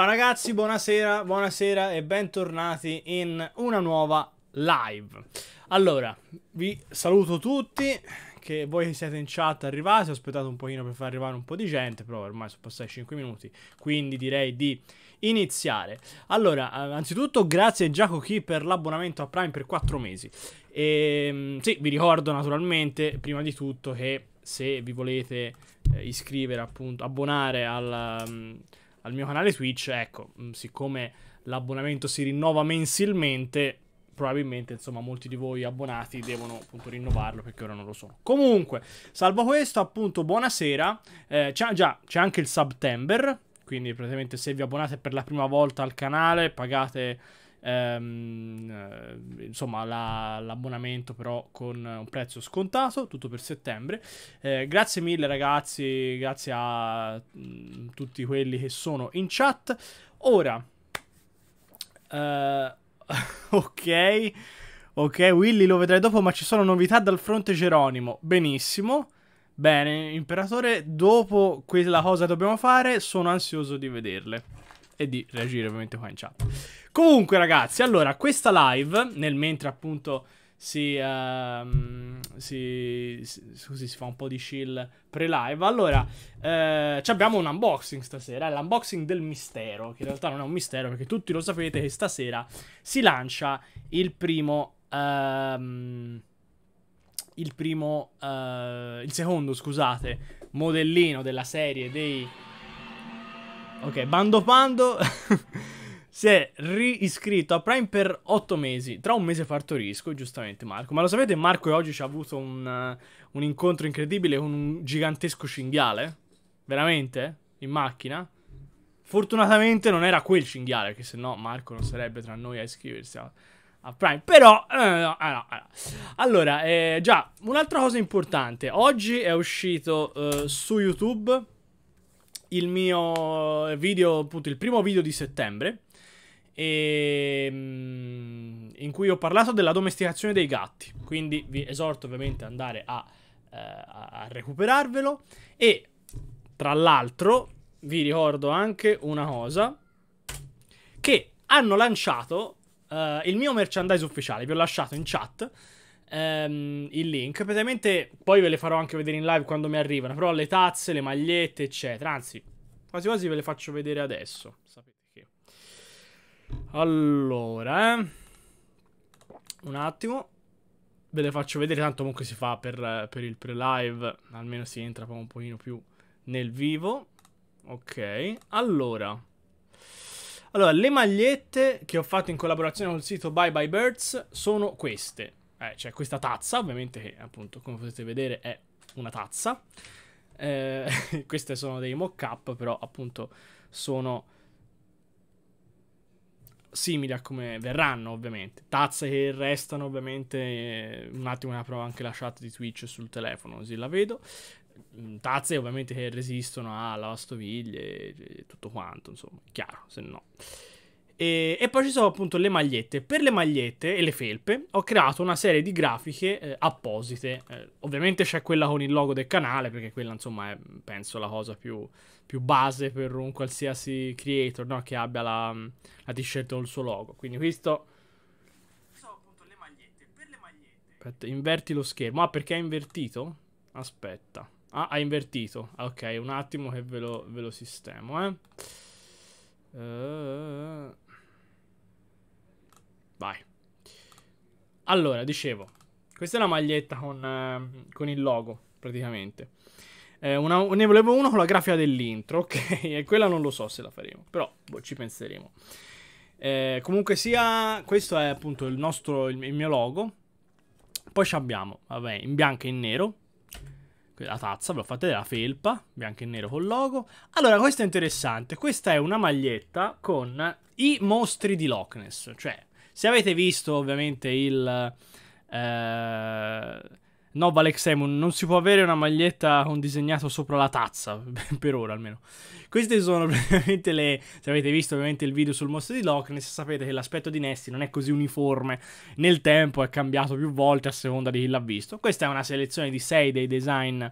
Ciao ragazzi, buonasera, buonasera e bentornati in una nuova live. Allora, vi saluto tutti, che voi siete in chat arrivati, ho aspettato un pochino per far arrivare un po' di gente, però ormai sono passati 5 minuti, quindi direi di iniziare. Allora, eh, anzitutto grazie a Giacomo Chi per l'abbonamento a Prime per 4 mesi. E, ehm, sì, vi ricordo naturalmente, prima di tutto, che se vi volete eh, iscrivere, appunto, abbonare al... Mm, al mio canale Twitch, ecco, mm, siccome l'abbonamento si rinnova mensilmente, probabilmente insomma molti di voi abbonati devono appunto rinnovarlo perché ora non lo sono. Comunque, salvo questo, appunto, buonasera. Eh, c'è, già, c'è anche il September, quindi praticamente se vi abbonate per la prima volta al canale pagate ehm, eh, insomma la, l'abbonamento però con un prezzo scontato, tutto per settembre. Eh, grazie mille ragazzi, grazie a mh, mm, tutti quelli che sono in chat. Ora, eh, ok, ok Willy lo vedrai dopo ma ci sono novità dal fronte Geronimo, benissimo. Bene, imperatore, dopo quella cosa che dobbiamo fare, sono ansioso di vederle e di reagire ovviamente qua in chat. Comunque ragazzi, allora, questa live, nel mentre appunto si, uh, si, scusi, si fa un po' di chill pre-live, allora, uh, abbiamo un unboxing stasera, è eh, l'unboxing del mistero, che in realtà non è un mistero perché tutti lo sapete che stasera si lancia il primo... Uh, il primo, uh, il secondo, scusate, modellino della serie dei... Ok, Bando Pando si è riiscritto a Prime per 8 mesi. Tra un mese partorisco, giustamente Marco. Ma lo sapete, Marco oggi ci ha avuto un, uh, un incontro incredibile con un gigantesco cinghiale. Veramente? In macchina? Fortunatamente non era quel cinghiale, perché se no Marco non sarebbe tra noi a iscriversi a, a Prime. Però, eh, no, ah, no, allora, eh, già, un'altra cosa importante. Oggi è uscito eh, su YouTube il mio video, appunto, il primo video di settembre e, ehm, in cui ho parlato della domesticazione dei gatti. Quindi vi esorto ovviamente ad andare a, eh, a recuperarvelo. E tra l'altro vi ricordo anche una cosa, che hanno lanciato eh, il mio merchandise ufficiale, vi ho lasciato in chat. Ehm, il link praticamente poi ve le farò anche vedere in live quando mi arrivano però le tazze le magliette eccetera anzi quasi quasi ve le faccio vedere adesso sapete allora, eh. Un attimo. Ve le faccio vedere, tanto comunque si fa per, per il pre-live, almeno si entra un pochino più nel vivo. Ok, allora... Allora, le magliette che ho fatto in collaborazione col sito Bye Bye Birds sono queste. Eh, c'è cioè, questa tazza, ovviamente, che appunto, come potete vedere, è una tazza. Eh, queste sono dei mock-up, però appunto sono simili a come verranno, ovviamente. Tazze che restano, ovviamente. Eh, un attimo una prova anche la chat di Twitch sul telefono, così la vedo. Mm, tazze, ovviamente, che resistono alla lavastoviglie e tutto quanto, insomma, chiaro, se no. E, e, poi ci sono appunto le magliette. Per le magliette e le felpe ho creato una serie di grafiche eh, apposite. Eh, ovviamente c'è quella con il logo del canale, perché quella insomma è penso la cosa più, più base per un qualsiasi creator no? che abbia la, la t-shirt o il suo logo. Quindi questo. Aspetta, inverti lo schermo. Ah, perché ha invertito? Aspetta. Ah, ha invertito. Ok, un attimo che ve lo, ve lo sistemo, eh. Uh... Vai. Allora, dicevo, questa è la maglietta con, eh, con il logo, praticamente. Eh, una, ne volevo uno con la grafica dell'intro, ok? E quella non lo so se la faremo, però boh, ci penseremo. Eh, comunque sia, questo è appunto il, nostro, il, il mio logo. Poi abbiamo, vabbè, in bianco e in nero. La tazza, ve l'ho fatta della felpa, bianco e nero col logo. Allora, questo è interessante. Questa è una maglietta con i mostri di Loch Ness, cioè se avete visto ovviamente il... Eh, no, Valexemon, non si può avere una maglietta con disegnato sopra la tazza, per ora almeno. Queste sono praticamente le... Se avete visto ovviamente il video sul mostro di Loch Ness, sapete che l'aspetto di Nessie non è così uniforme nel tempo, è cambiato più volte a seconda di chi l'ha visto. Questa è una selezione di 6 dei design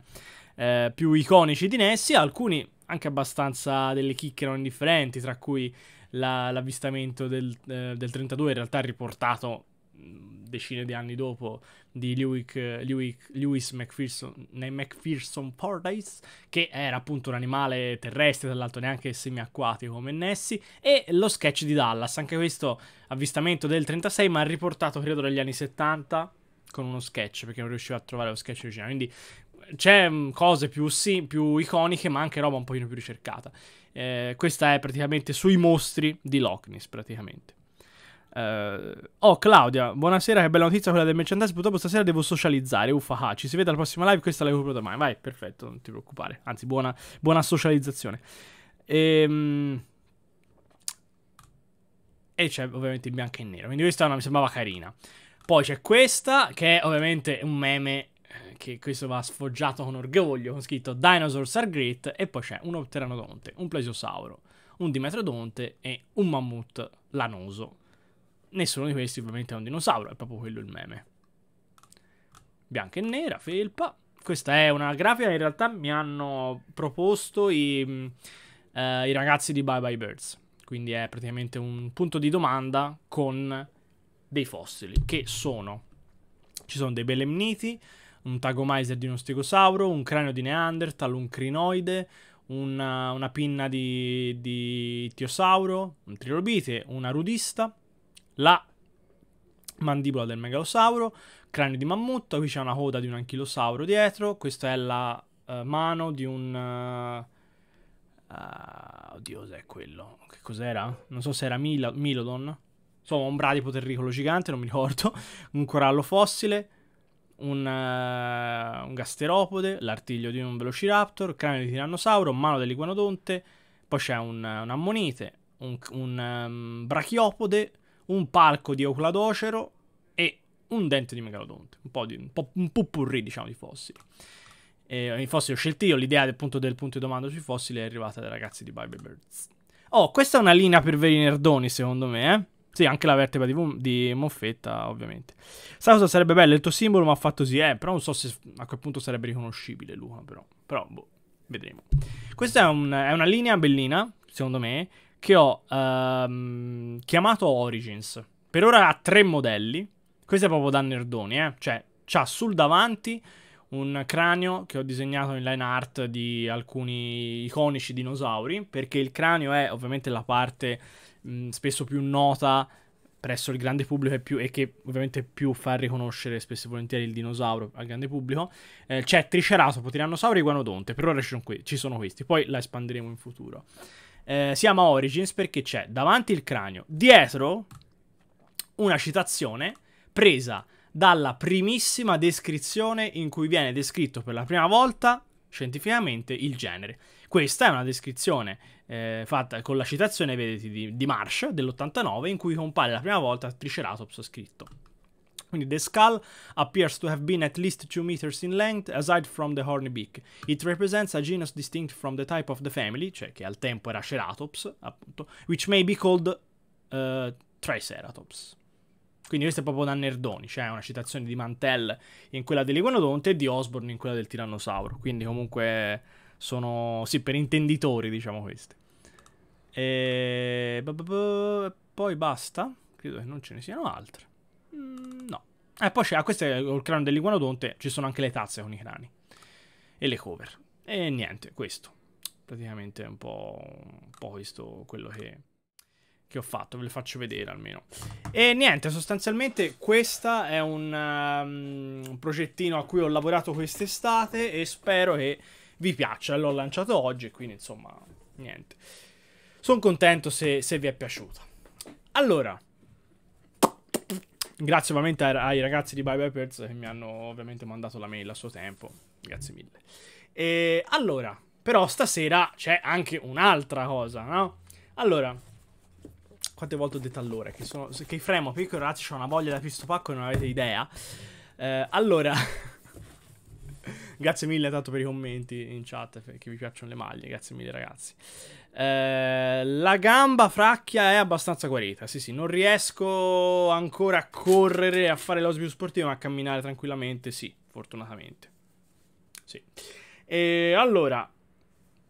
eh, più iconici di Nessie, alcuni anche abbastanza delle chicche non indifferenti, tra cui la, l'avvistamento del, eh, del 32 in realtà riportato mm, decine di anni dopo di Lewick, Lewick, Lewis McPherson, McPherson Paradise, che era appunto un animale terrestre, tra l'altro neanche semiacquatico come Nessie, e lo sketch di Dallas, anche questo avvistamento del 36, ma riportato credo dagli anni 70 con uno sketch, perché non riuscivo a trovare lo sketch originale, quindi c'è mm, cose più, sì, più iconiche, ma anche roba un pochino più ricercata. Eh, questa è praticamente sui mostri di Loch Ness, praticamente. Uh, oh Claudia, buonasera, che bella notizia quella del merchandise. Purtroppo stasera devo socializzare. Uffa, ah, ci si vede alla prossima live. Questa la proprio domani. Vai, perfetto, non ti preoccupare. Anzi, buona, buona socializzazione. Ehm... E c'è ovviamente il bianco e il nero. Quindi questa mi sembrava carina. Poi c'è questa, che è ovviamente un meme che questo va sfoggiato con orgoglio, con scritto Dinosaurs are great, e poi c'è un pteranodonte, un plesiosauro, un dimetrodonte e un mammut lanoso. Nessuno di questi ovviamente è un dinosauro, è proprio quello il meme. Bianca e nera, felpa. Questa è una grafica che in realtà mi hanno proposto i, mm, eh, i ragazzi di Bye Bye Birds. Quindi è praticamente un punto di domanda con dei fossili, che sono... Ci sono dei belemniti, un Tagomizer di uno Stegosauro, un cranio di Neanderthal, un crinoide, una, eh, una pinna di, di Tiosauro, un trilobite, una rudista, la mandibola del megalosauro, cranio di mammutto, qui c'è una coda di un anchilosauro dietro, questa è la uh, mano di un... Uh, uh, oddio, cos'è quello? Che cos'era? Non so se era Mil Milodon. Insomma, un bradipo terricolo gigante, non mi ricordo. Un corallo fossile, un, uh, un gasteropode, l'artiglio di un velociraptor, cranio di tirannosauro, mano dell'iguanodonte, poi c'è un, un ammonite, un, un um, brachiopode, un palco di eucladocero e un dente di megalodonte, un po' di un, po', un pupurri, diciamo, di fossili. E, I fossili ho scelto io, l'idea del punto del punto di domanda sui fossili è arrivata dai ragazzi di Bible Birds. Oh, questa è una linea per veri nerdoni, secondo me, eh. Sì, anche la vertebra di, di Monfetta, ovviamente. Sai cosa sarebbe bello? Il tuo simbolo mi ha fatto sì, eh, però non so se a quel punto sarebbe riconoscibile Luca, però. Però, boh, vedremo. Questa è, un, è una linea bellina, secondo me, che ho ehm, chiamato Origins. Per ora ha tre modelli. Questa è proprio da nerdoni, eh. Cioè, c'ha sul davanti un cranio che ho disegnato in line art di alcuni iconici dinosauri, perché il cranio è ovviamente la parte spesso più nota presso il grande pubblico e, più, e, che ovviamente più fa riconoscere spesso e volentieri il dinosauro al grande pubblico, eh, c'è Triceratopo, Tirannosauro e Guanodonte, per ora ci sono, qui, ci sono questi, poi la espanderemo in futuro. Eh, si chiama Origins perché c'è davanti il cranio, dietro una citazione presa dalla primissima descrizione in cui viene descritto per la prima volta scientificamente il genere. Questa è una descrizione eh, fatta con la citazione, vedete, di, di Marsh dell'89, in cui compare la prima volta Triceratops scritto. Quindi the skull appears to have been at least 2 meters in length, aside from the horny beak. It represents a genus distinct from the type of the family, cioè che al tempo era Ceratops, appunto, which may be called uh, Triceratops. Quindi questa è proprio da nerdoni, cioè una citazione di Mantell in quella dell'Iguanodonte e di Osborne in quella del tirannosauro. Quindi comunque sono, sì, per intenditori, diciamo questi. E... Poi basta. Credo che non ce ne siano altre. Mm, no. E eh, poi c'è, ah, questo è il cranio dell'iguanodonte, ci sono anche le tazze con i crani. E le cover. E niente, questo. Praticamente è un po', un po questo, quello che che ho fatto, ve le faccio vedere almeno. E niente, sostanzialmente questo è un, um, un progettino a cui ho lavorato quest'estate e spero che vi piaccia. L'ho lanciato oggi e quindi insomma, niente. Sono contento se, se vi è piaciuto. Allora, grazie ovviamente ai ragazzi di Bye Bye Birds che mi hanno ovviamente mandato la mail a suo tempo. Grazie mille. E allora, però stasera c'è anche un'altra cosa, no? Allora, quante volte ho detto allora che, sono, che fremo piccolo ragazzi c'ho una voglia da pistopacco e non avete idea eh, allora Grazie mille tanto per i commenti in chat che vi piacciono le maglie. Grazie mille ragazzi. Eh, la gamba fracchia è abbastanza guarita. Sì, sì, non riesco ancora a correre, a fare lo sviluppo sportivo, ma a camminare tranquillamente. Sì, fortunatamente. Sì. E allora,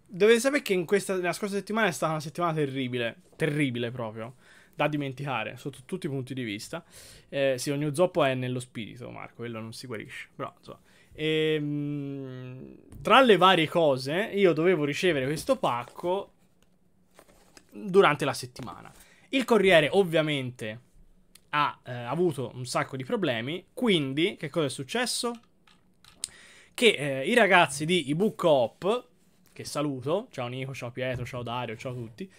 dovete sapere che in questa, nella scorsa settimana è stata una settimana terribile, terribile proprio, da dimenticare sotto tutti i punti di vista. Eh, sì, ogni zoppo è nello spirito, Marco, quello non si guarisce, però insomma. E, ehm, tra le varie cose, io dovevo ricevere questo pacco durante la settimana. Il corriere ovviamente ha eh, avuto un sacco di problemi, quindi che cosa è successo? Che eh, i ragazzi di ebook Coop, che saluto, ciao Nico, ciao Pietro, ciao Dario, ciao a tutti,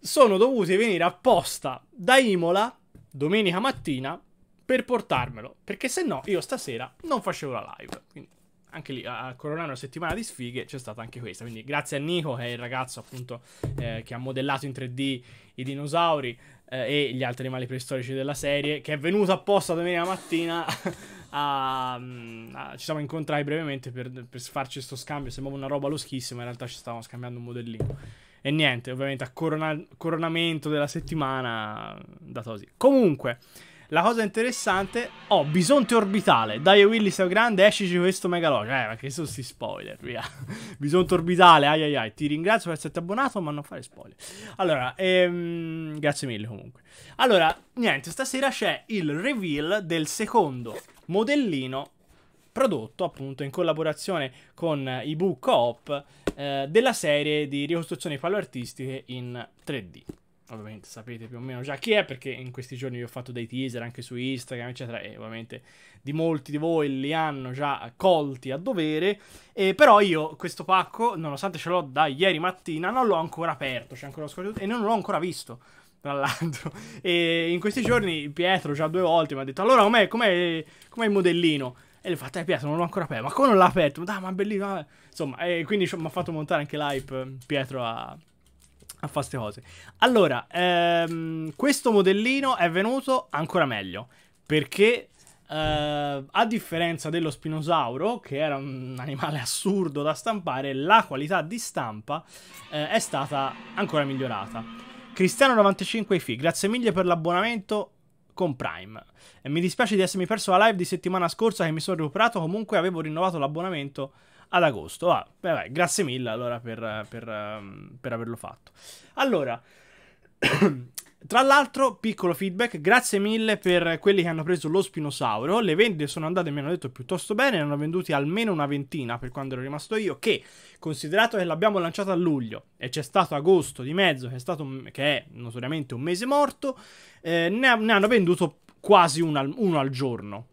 sono dovuti venire apposta da Imola domenica mattina per portarmelo, perché se no io stasera non facevo la live. Quindi anche lì a coronare una settimana di sfighe c'è stata anche questa. Quindi grazie a Nico, che è il ragazzo appunto eh, che ha modellato in 3D i dinosauri eh, e gli altri animali preistorici della serie, che è venuto apposta domenica mattina. a, mm, a, ci siamo incontrati brevemente per, per farci questo scambio. Sembrava una roba loschissima, in realtà ci stavamo scambiando un modellino. E niente, ovviamente a corona, coronamento della settimana, da così. Comunque. La cosa interessante, ho oh, bisonte orbitale. Dai Willy, sei grande, esci questo megalodge. Eh, ma che sono sti spoiler, via. bisonte orbitale, ai ai ai. Ti ringrazio per essere abbonato, ma non fare spoiler. Allora, ehm, grazie mille comunque. Allora, niente, stasera c'è il reveal del secondo modellino prodotto appunto in collaborazione con i Book Coop eh, della serie di ricostruzioni paloartistiche in 3D ovviamente sapete più o meno già chi è perché in questi giorni vi ho fatto dei teaser anche su Instagram eccetera e ovviamente di molti di voi li hanno già colti a dovere e però io questo pacco nonostante ce l'ho da ieri mattina non l'ho ancora aperto c'è cioè ancora scordato, e non l'ho ancora visto tra l'altro e in questi giorni Pietro già due volte mi ha detto allora com'è, com'è, com'è il modellino e gli ho fatto, eh Pietro, non l'ho ancora aperto. Ma come non l'ha aperto? Dai, ma bellino. Eh. Insomma, e quindi mi ha fatto montare anche l'hype eh, Pietro a, a fare queste cose. Allora, ehm, questo modellino è venuto ancora meglio, perché Uh, a differenza dello spinosauro, che era un animale assurdo da stampare, la qualità di stampa uh, è stata ancora migliorata. Cristiano95 FI, grazie mille per l'abbonamento con Prime. E mi dispiace di essermi perso la live di settimana scorsa che mi sono recuperato, comunque avevo rinnovato l'abbonamento ad agosto. Ah, beh, beh, grazie mille allora per, per, ehm, per averlo fatto. Allora, Tra l'altro, piccolo feedback, grazie mille per quelli che hanno preso lo spinosauro. Le vendite sono andate, mi hanno detto, piuttosto bene, ne hanno venduti almeno una ventina per quando ero rimasto io, che considerato che l'abbiamo lanciato a luglio e c'è stato agosto di mezzo, che è, stato, che è notoriamente un mese morto, eh, ne, ne, hanno venduto quasi uno al, uno al giorno,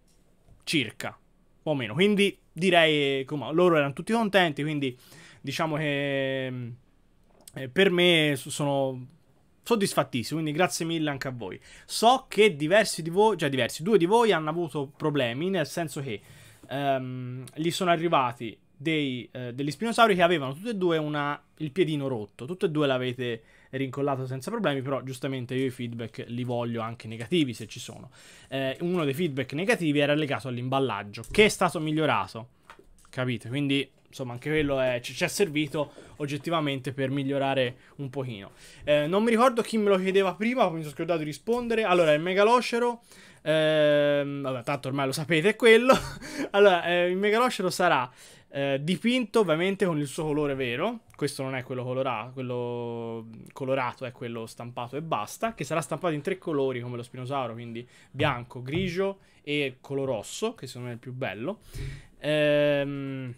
circa o meno. Quindi direi come loro erano tutti contenti, quindi diciamo che eh, per me sono soddisfattissimo, quindi grazie mille anche a voi. So che diversi di voi, cioè diversi, due di voi hanno avuto problemi, nel senso che um, gli sono arrivati dei, eh, degli spinosauri che avevano tutti e due una, il piedino rotto, tutti e due l'avete rincollato senza problemi, però giustamente io i feedback li voglio anche negativi se ci sono. Eh, uno dei feedback negativi era legato all'imballaggio, che è stato migliorato, capite? Quindi insomma anche quello è, ci, ci, è servito oggettivamente per migliorare un pochino. Eh, non mi ricordo chi me lo chiedeva prima, mi sono scordato di rispondere. Allora, il megaloscero... Ehm, vabbè, tanto ormai lo sapete, è quello. allora, eh, il megaloscero sarà eh, dipinto ovviamente con il suo colore vero, questo non è quello colorato, quello colorato è quello stampato e basta, che sarà stampato in tre colori come lo spinosauro, quindi bianco, grigio e color rosso, che secondo me è il più bello. Ehm,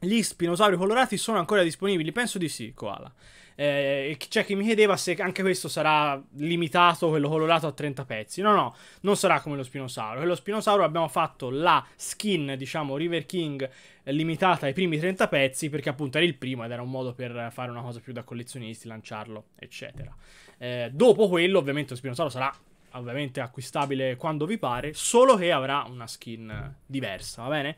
gli spinosauri colorati sono ancora disponibili? Penso di sì, Koala. Eh, c'è cioè, chi mi chiedeva se anche questo sarà limitato, quello colorato a 30 pezzi. No, no, non sarà come lo Spinosauro. Con lo Spinosauro abbiamo fatto la skin, diciamo, River King limitata ai primi 30 pezzi perché appunto era il primo ed era un modo per fare una cosa più da collezionisti, lanciarlo, eccetera. Eh, dopo quello, ovviamente, lo Spinosauro sarà ovviamente acquistabile quando vi pare, solo che avrà una skin diversa, va bene?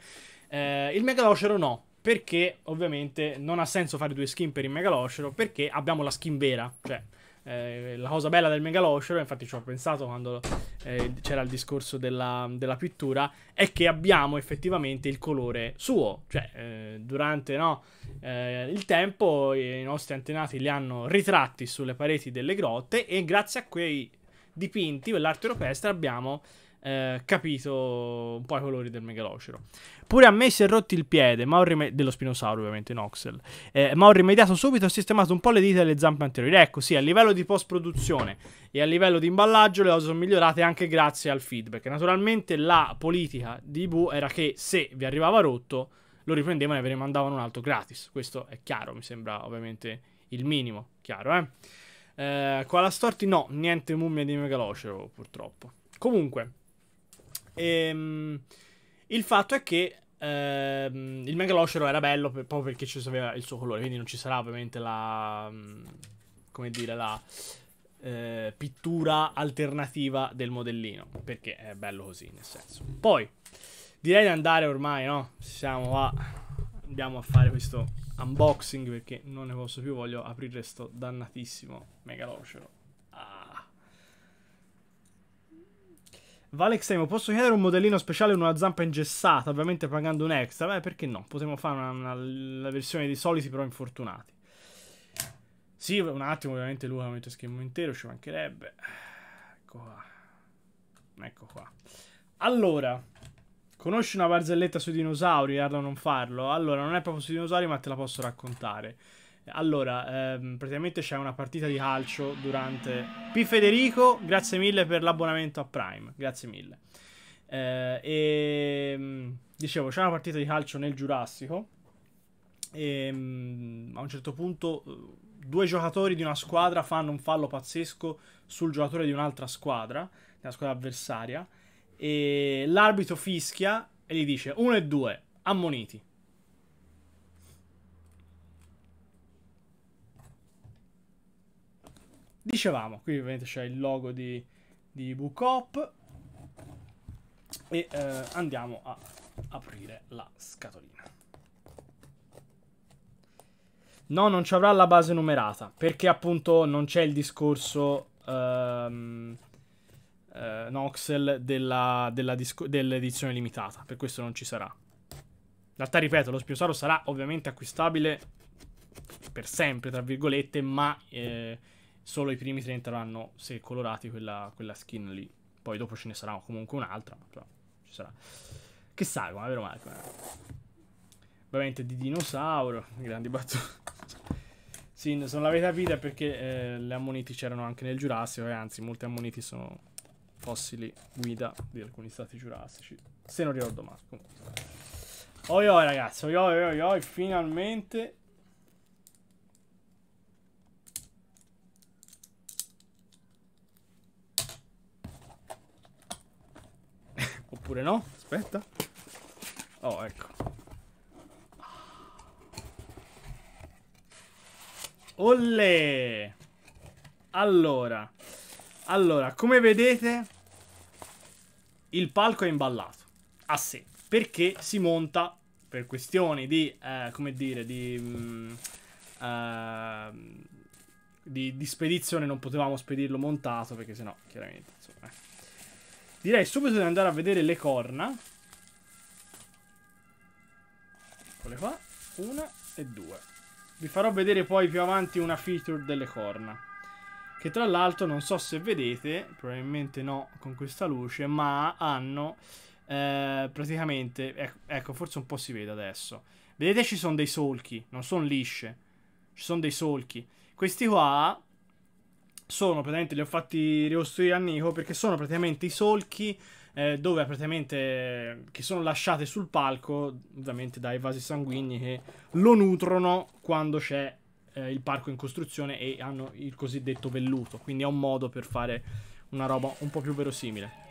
Eh, il Megalocero no, perché ovviamente non ha senso fare due skin per il megaloscero perché abbiamo la skin vera, cioè eh, la cosa bella del megaloscero, infatti ci ho pensato quando eh, c'era il discorso della, della, pittura, è che abbiamo effettivamente il colore suo, cioè eh, durante no, eh, il tempo i nostri antenati li hanno ritratti sulle pareti delle grotte e grazie a quei dipinti dell'arte rupestre abbiamo eh, capito un po' i colori del megalocero. Pure a me si è rotto il piede, ma ho rimedi- dello spinosauro ovviamente, in Oxel, eh, ma ho rimediato subito ho sistemato un po' le dita e le zampe anteriori. Ecco, sì, a livello di post-produzione e a livello di imballaggio le cose sono migliorate anche grazie al feedback. Naturalmente la politica di Ibu era che se vi arrivava rotto lo riprendevano e ve ne mandavano un altro gratis. Questo è chiaro, mi sembra ovviamente il minimo, chiaro, eh? Eh, qua la storti no, niente mummia di megalocero purtroppo. Comunque, e, ehm, il fatto è che ehm, il Megalocero era bello per, proprio perché ci aveva il suo colore, quindi non ci sarà ovviamente la... Mm, come dire, la... Eh, pittura alternativa del modellino perché è bello così nel senso poi direi di andare ormai no siamo qua andiamo a fare questo unboxing perché non ne posso più voglio aprire sto dannatissimo megalocero Valexemo, posso chiedere un modellino speciale con una zampa ingessata, ovviamente pagando un extra? Beh, perché no? Potremmo fare una, una, la versione dei soliti, però infortunati. Sì, un attimo, ovviamente Luca mette schermo intero, ci mancherebbe. Ecco qua. Ecco qua. Allora, conosci una barzelletta sui dinosauri, Arda non farlo? Allora, non è proprio sui dinosauri, ma te la posso raccontare. Allora, ehm, praticamente c'è una partita di calcio durante... P. Federico, grazie mille per l'abbonamento a Prime, grazie mille. Eh, e, mm, dicevo, c'è una partita di calcio nel Giurassico e mm, a un certo punto eh, due giocatori di una squadra fanno un fallo pazzesco sul giocatore di un'altra squadra, della squadra avversaria, e l'arbitro fischia e gli dice 1 e 2, ammoniti. Dicevamo, qui ovviamente c'è il logo di, di Book e eh, andiamo a aprire la scatolina. No, non ci avrà la base numerata, perché appunto non c'è il discorso ehm, eh, Noxel della, della dell'edizione limitata, per questo non ci sarà. In realtà, ripeto, lo Spiosauro sarà ovviamente acquistabile per sempre, tra virgolette, ma eh, solo i primi 30 vanno se colorati, quella, quella skin lì. Poi dopo ce ne sarà comunque un'altra, ma però ci sarà. Che sagoma, vero Marco? Ovviamente di dinosauro, grandi battute. Sì, sono la verità vita perché eh, le ammoniti c'erano anche nel Giurassico e eh, anzi molti ammoniti sono fossili guida di alcuni stati giurassici. Se non ricordo male. Comunque. Oi oi ragazzi, oi oi oi oi, finalmente Oppure no? Aspetta. Oh, ecco. Olle! Allora. Allora, come vedete, il palco è imballato. A sé. Perché si monta per questioni di, eh, come dire, di... Mh, mm, ehm, uh, di, di, spedizione non potevamo spedirlo montato perché sennò chiaramente Direi subito di andare a vedere le corna. Eccole qua. Una e due. Vi farò vedere poi più avanti una feature delle corna. Che tra l'altro non so se vedete, probabilmente no con questa luce, ma hanno eh, praticamente... Ecco, ecco, forse un po' si vede adesso. Vedete ci sono dei solchi, non sono lisce. Ci sono dei solchi. Questi qua sono praticamente, li ho fatti ricostruire a Nico perché sono praticamente i solchi eh, dove praticamente eh, che sono lasciati sul palco ovviamente dai vasi sanguigni che lo nutrono quando c'è eh, il parco in costruzione e hanno il cosiddetto velluto, quindi è un modo per fare una roba un po' più verosimile.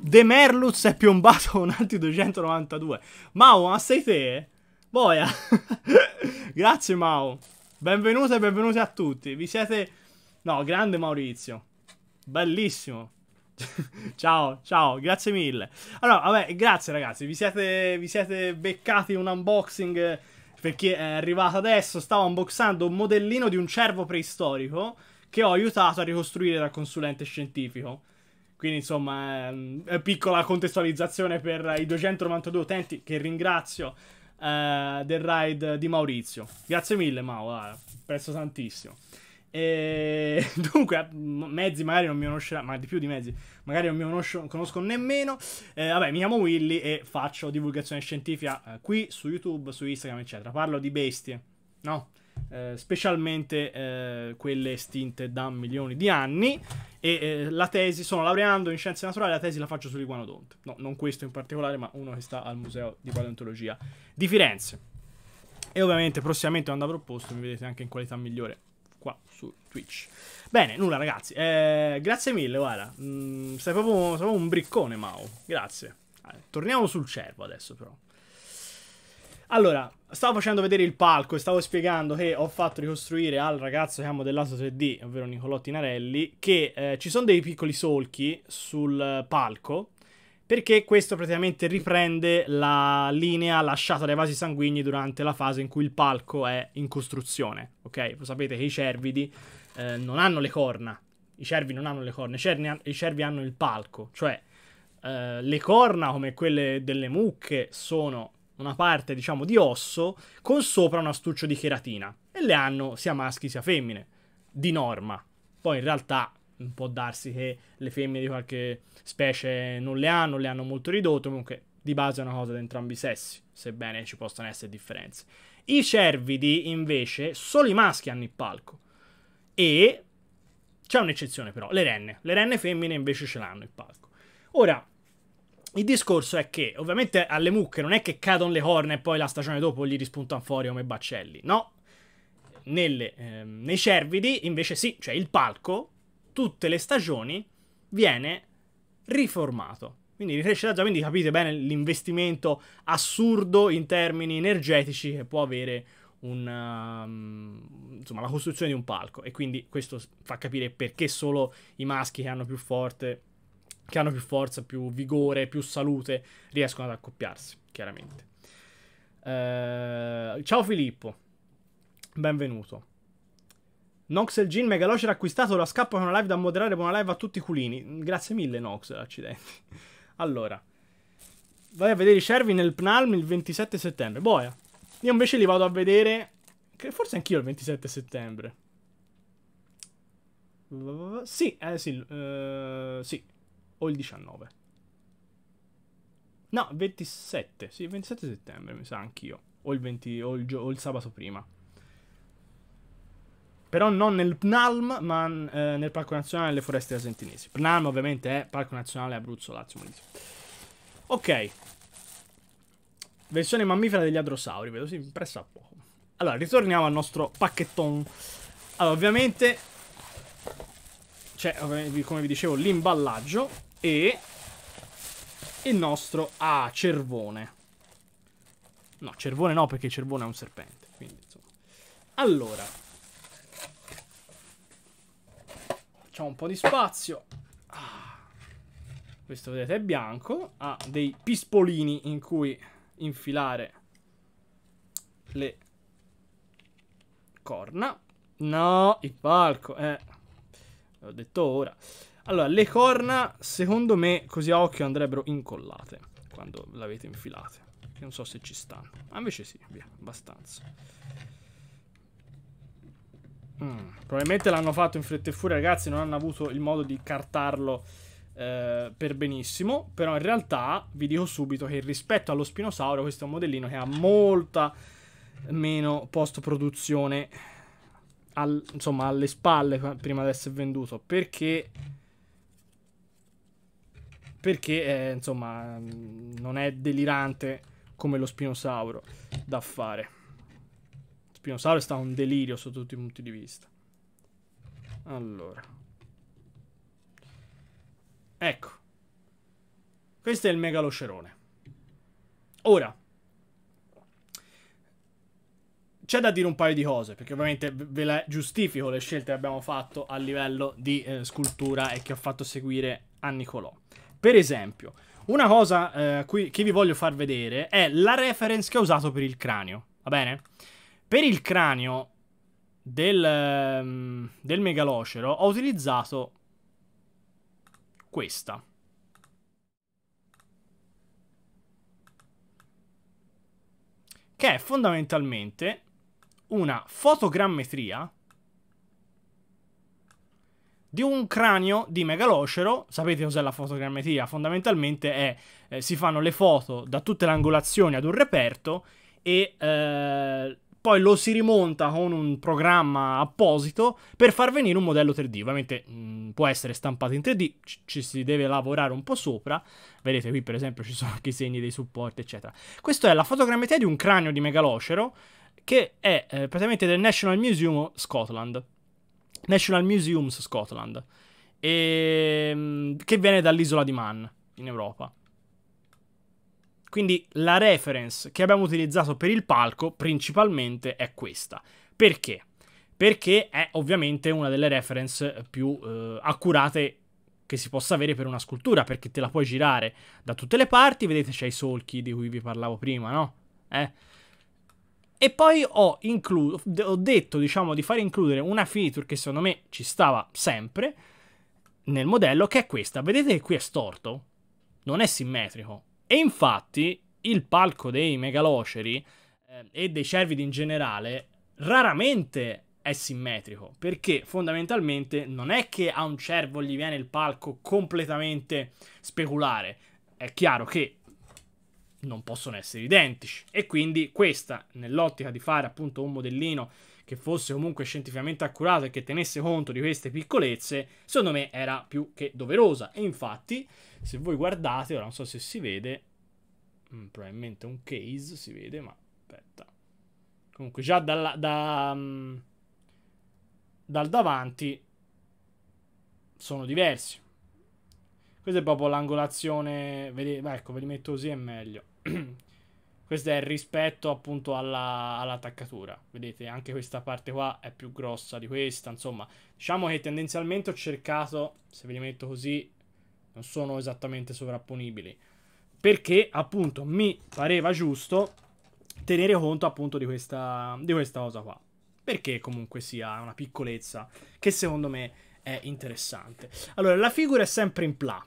De Merluz è piombato con altri 292. Mau, ma sei te? Boia. Grazie Mau. Benvenute e benvenuti a tutti. Vi siete No, grande Maurizio. Bellissimo. ciao, ciao, grazie mille. Allora, vabbè, grazie ragazzi. Vi siete, vi siete beccati un unboxing eh, per chi è arrivato adesso. Stavo unboxando un modellino di un cervo preistorico che ho aiutato a ricostruire dal consulente scientifico. Quindi, insomma, eh, eh piccola contestualizzazione per i 292 utenti che ringrazio eh, del ride di Maurizio. Grazie mille, Mau, apprezzo tantissimo. E dunque, mezzi magari non mi conoscerà, ma di più di mezzi, magari non mi conosco, conosco nemmeno. Eh, vabbè, mi chiamo Willy e faccio divulgazione scientifica eh, qui su YouTube, su Instagram, eccetera. Parlo di bestie, no? Eh, specialmente eh, quelle estinte da milioni di anni. E eh, la tesi, sono laureando in scienze naturali, la tesi la faccio sull'iguanodonte. No, non questo in particolare, ma uno che sta al Museo di Paleontologia di Firenze. E ovviamente prossimamente quando avrò posto mi vedete anche in qualità migliore qua su Twitch. Bene, nulla ragazzi, eh, grazie mille, guarda, mm, sei, proprio, sei proprio un briccone Mau, grazie. Allora, ah, torniamo sul cervo adesso però. Allora, stavo facendo vedere il palco e stavo spiegando che ho fatto ricostruire al ragazzo che ha modellato 3D, ovvero Nicolò Tinarelli, che eh, ci sono dei piccoli solchi sul palco perché questo praticamente riprende la linea lasciata dai vasi sanguigni durante la fase in cui il palco è in costruzione, ok? Voi sapete che i cervidi eh, non hanno le corna, i cervi non hanno le corna, i cervi, i cervi hanno il palco, cioè eh, le corna come quelle delle mucche sono una parte diciamo di osso con sopra un astuccio di cheratina e le hanno sia maschi sia femmine, di norma. Poi in realtà può darsi che le femmine di qualche specie non le hanno, le hanno molto ridotte, comunque di base è una cosa di entrambi i sessi, sebbene ci possano essere differenze. I cervidi, invece, solo i maschi hanno il palco. E c'è un'eccezione però, le renne. Le renne femmine invece ce l'hanno il palco. Ora, il discorso è che ovviamente alle mucche non è che cadono le corna e poi la stagione dopo gli rispuntano fuori come baccelli, no? Nelle, ehm, nei cervidi invece sì, cioè il palco tutte le stagioni viene riformato. Quindi ricrescerà quindi capite bene l'investimento assurdo in termini energetici che può avere un, um, insomma, la costruzione di un palco. E quindi questo fa capire perché solo i maschi che hanno più forte, che hanno più forza, più vigore, più salute, riescono ad accoppiarsi, chiaramente. Uh, ciao Filippo, benvenuto. Nox e El Gin Megalocer acquistato, la scappa con una live da moderare, buona live a tutti i culini. Grazie mille Nox, accidenti. Allora, vai a vedere i cervi nel PNALM il 27 settembre. Boia. Io invece li vado a vedere, che forse anch'io il 27 settembre. Sì, eh sì, eh, sì. O il 19. No, 27. Sì, 27 settembre mi sa anch'io. O il, 20, o il, o il sabato prima. Però non nel PNALM, ma eh, nel Parco Nazionale delle Foreste Asentinesi. PNALM ovviamente è Parco Nazionale Abruzzo-Lazio. Ok. Versione mammifera degli adrosauri, vedo, si impressa poco. Allora, ritorniamo al nostro pacchetton. Allora, ovviamente... C'è, come vi dicevo, l'imballaggio e il nostro... Ah, cervone. No, cervone no, perché cervone è un serpente. Quindi, insomma. Allora, Facciamo un po' di spazio. Ah. Questo vedete è bianco. Ha dei pispolini in cui infilare le corna. No, il palco, eh. L'ho detto ora. Allora, le corna, secondo me, così a occhio andrebbero incollate quando l'avete infilate. non so se ci stanno. Ah, invece sì, via, abbastanza. Mm. Probabilmente l'hanno fatto in fretta e furia, ragazzi, non hanno avuto il modo di cartarlo eh, per benissimo. Però in realtà vi dico subito che rispetto allo Spinosauro questo è un modellino che ha molta meno post-produzione al, insomma, alle spalle prima di essere venduto. Perché... Perché, eh, insomma, non è delirante come lo Spinosauro da fare. Spinosauro è stato un delirio sotto tutti i punti di vista. Allora. Ecco. Questo è il megalocerone. Ora. C'è da dire un paio di cose, perché ovviamente ve le giustifico le scelte che abbiamo fatto a livello di eh, scultura e che ho fatto seguire a Nicolò. Per esempio, una cosa eh, qui, che vi voglio far vedere è la reference che ho usato per il cranio, va bene? Per il cranio del, ehm, del megalocero ho utilizzato questa. Che è fondamentalmente una fotogrammetria di un cranio di megalocero. Sapete cos'è la fotogrammetria? Fondamentalmente è, eh, si fanno le foto da tutte le angolazioni ad un reperto e eh, poi lo si rimonta con un programma apposito per far venire un modello 3D. Ovviamente mh, mm, può essere stampato in 3D, ci, ci, si deve lavorare un po' sopra. Vedete qui per esempio ci sono anche i segni dei supporti, eccetera. Questa è la fotogrammetria di un cranio di megalocero che è eh, praticamente del National Museum Scotland. National Museums Scotland, e, ehm, che viene dall'isola di Man in Europa. Quindi la reference che abbiamo utilizzato per il palco principalmente è questa. Perché? Perché è ovviamente una delle reference più eh, accurate che si possa avere per una scultura, perché te la puoi girare da tutte le parti, vedete c'è i solchi di cui vi parlavo prima, no? Eh? E poi ho, inclu- ho detto, diciamo, di far includere una feature che secondo me ci stava sempre nel modello, che è questa. Vedete che qui è storto? Non è simmetrico. E infatti il palco dei megaloceri eh, e dei cervidi in generale raramente è simmetrico, perché fondamentalmente non è che a un cervo gli viene il palco completamente speculare. È chiaro che non possono essere identici e quindi questa, nell'ottica di fare appunto un modellino che fosse comunque scientificamente accurato e che tenesse conto di queste piccolezze, secondo me era più che doverosa. E infatti, se voi guardate, ora non so se si vede, mm, probabilmente un case si vede, ma aspetta. Comunque già dalla, da, mm, dal davanti sono diversi. Questa è proprio l'angolazione, ecco, ve li metto così è meglio. Questo è rispetto appunto alla, all'attaccatura. Vedete, anche questa parte qua è più grossa di questa. Insomma, diciamo che tendenzialmente ho cercato, se ve li metto così, non sono esattamente sovrapponibili. Perché appunto mi pareva giusto tenere conto appunto di questa, di questa cosa qua. Perché comunque sia una piccolezza che secondo me è interessante. Allora, la figura è sempre in pla.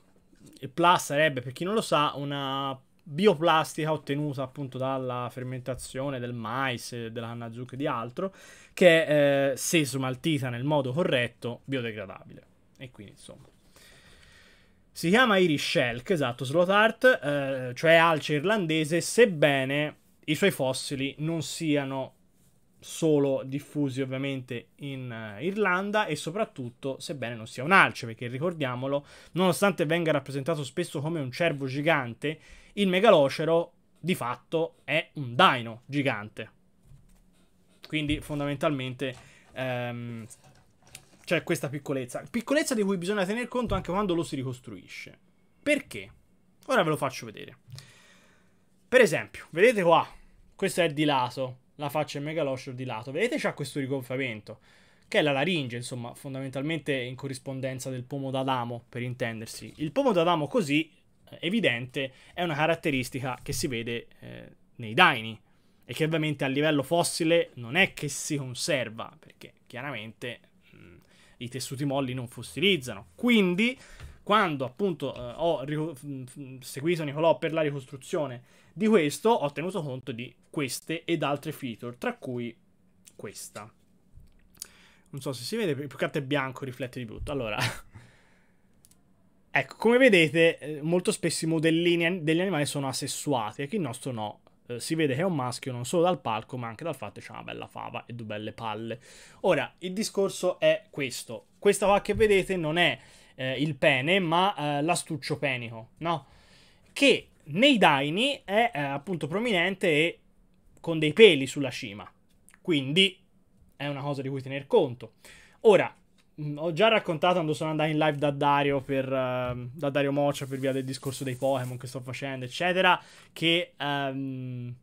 Il pla sarebbe, per chi non lo sa, una bioplastica ottenuta appunto dalla fermentazione del mais, della canna zucca e di altro, che è, eh, se smaltita nel modo corretto, biodegradabile. E quindi insomma. Si chiama Irish Shelk, esatto, slot art, eh, cioè alce irlandese, sebbene i suoi fossili non siano solo diffusi ovviamente in uh, Irlanda e soprattutto sebbene non sia un alce, perché ricordiamolo, nonostante venga rappresentato spesso come un cervo gigante, il megalocero di fatto è un dino gigante. Quindi fondamentalmente ehm, c'è questa piccolezza. Piccolezza di cui bisogna tener conto anche quando lo si ricostruisce. Perché? Ora ve lo faccio vedere. Per esempio, vedete qua, questo è di lato, la faccia del megalocero di lato. Vedete c'ha questo rigonfiamento, che è la laringe, insomma, fondamentalmente in corrispondenza del pomo d'Adamo, per intendersi. Il pomo d'Adamo così evidente, è una caratteristica che si vede eh, nei daini e che ovviamente a livello fossile non è che si conserva, perché chiaramente mh, mm, i tessuti molli non fossilizzano. Quindi, quando appunto eh, ho ric- seguito Nicolò per la ricostruzione di questo, ho tenuto conto di queste ed altre feature, tra cui questa. Non so se si vede, più che altro è bianco, riflette di brutto. Allora, Ecco, come vedete, eh, molto spesso i modellini degli animali sono asessuati, e che il nostro no. Eh, si vede che è un maschio non solo dal palco, ma anche dal fatto che ha una bella fava e due belle palle. Ora, il discorso è questo. Questa qua che vedete non è eh, il pene, ma eh, l'astuccio penico, no? Che nei daini è eh, appunto prominente e con dei peli sulla cima. Quindi è una cosa di cui tener conto. Ora, Mm, ho già raccontato quando sono andato in live da Dario, per, uh, da Dario Mocia per via del discorso dei Pokémon che sto facendo, eccetera, che... Um,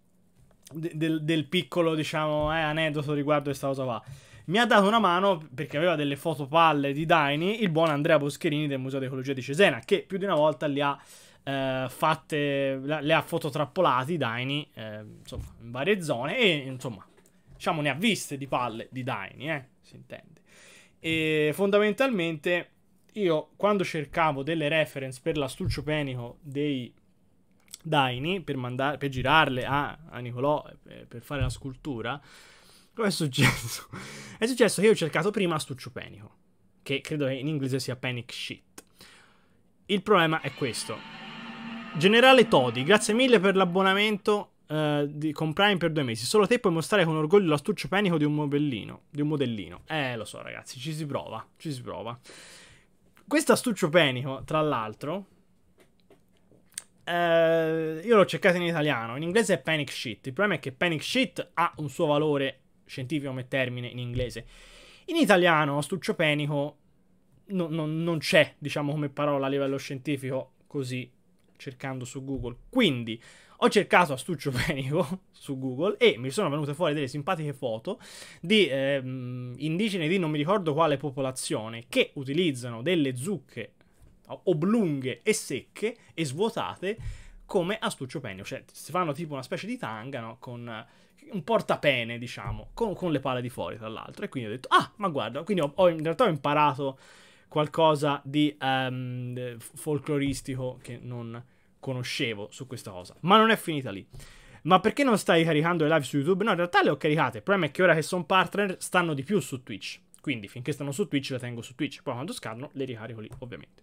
del, del, piccolo, diciamo, eh, aneddoto riguardo questa cosa qua mi ha dato una mano perché aveva delle fotopalle di Daini, il buon Andrea Boscherini del Museo di Ecologia di Cesena, che più di una volta li ha eh, fatte, le ha fototrappolati Daini, eh, insomma, in varie zone e, insomma, diciamo, ne ha viste di palle di Daini, eh, si intende. E fondamentalmente io quando cercavo delle reference per l'astuccio penico dei daini per, mandare, per girarle a, a Nicolò per, fare la scultura, cosa è successo? è successo che io ho cercato prima astuccio penico, che credo che in inglese sia panic shit. Il problema è questo. Generale Todi, grazie mille per l'abbonamento eh, di, con Prime per due mesi. Solo te puoi mostrare con orgoglio l'astuccio panico di un modellino. Di un modellino. Eh, lo so, ragazzi, ci si prova. Ci si prova. Questo astuccio panico, tra l'altro, eh, io l'ho cercato in italiano. In inglese è panic shit. Il problema è che panic shit ha un suo valore scientifico come termine in inglese. In italiano, astuccio panico no, no, non c'è, diciamo, come parola a livello scientifico così cercando su Google. Quindi, ho cercato astuccio penico su Google e mi sono venute fuori delle simpatiche foto di eh, indigeni di non mi ricordo quale popolazione che utilizzano delle zucche oblunghe e secche e svuotate come astuccio penio, cioè si fanno tipo una specie di tanga, no? Con eh, un portapene, diciamo, con, con, le palle di fuori, tra l'altro. E quindi ho detto, ah, ma guarda, quindi ho, ho, in realtà ho imparato qualcosa di um, folcloristico che non conoscevo su questa cosa. Ma non è finita lì. Ma perché non stai caricando le live su YouTube? No, in realtà le ho caricate. Il problema è che ora che sono partner stanno di più su Twitch. Quindi finché stanno su Twitch le tengo su Twitch. Poi quando scadono le ricarico lì, ovviamente.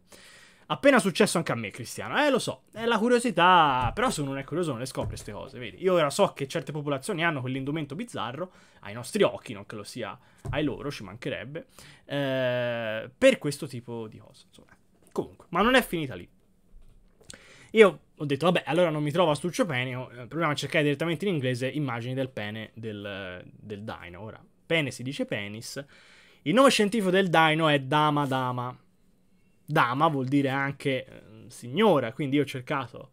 Appena successo anche a me, Cristiano. Eh, lo so, è la curiosità. Però se uno non è curioso non le scopre queste cose, vedi? Io ora so che certe popolazioni hanno quell'indumento bizzarro ai nostri occhi, non che lo sia ai loro, ci mancherebbe. Eh, per questo tipo di cose, insomma. Comunque, ma non è finita lì. Io ho detto, vabbè, allora non mi trovo a Stuccio Penio, eh, proviamo a cercare direttamente in inglese immagini del pene del, del dino. Ora, pene si dice penis. Il nome scientifico del dino è Dama Dama. Dama vuol dire anche eh, signora, quindi io ho cercato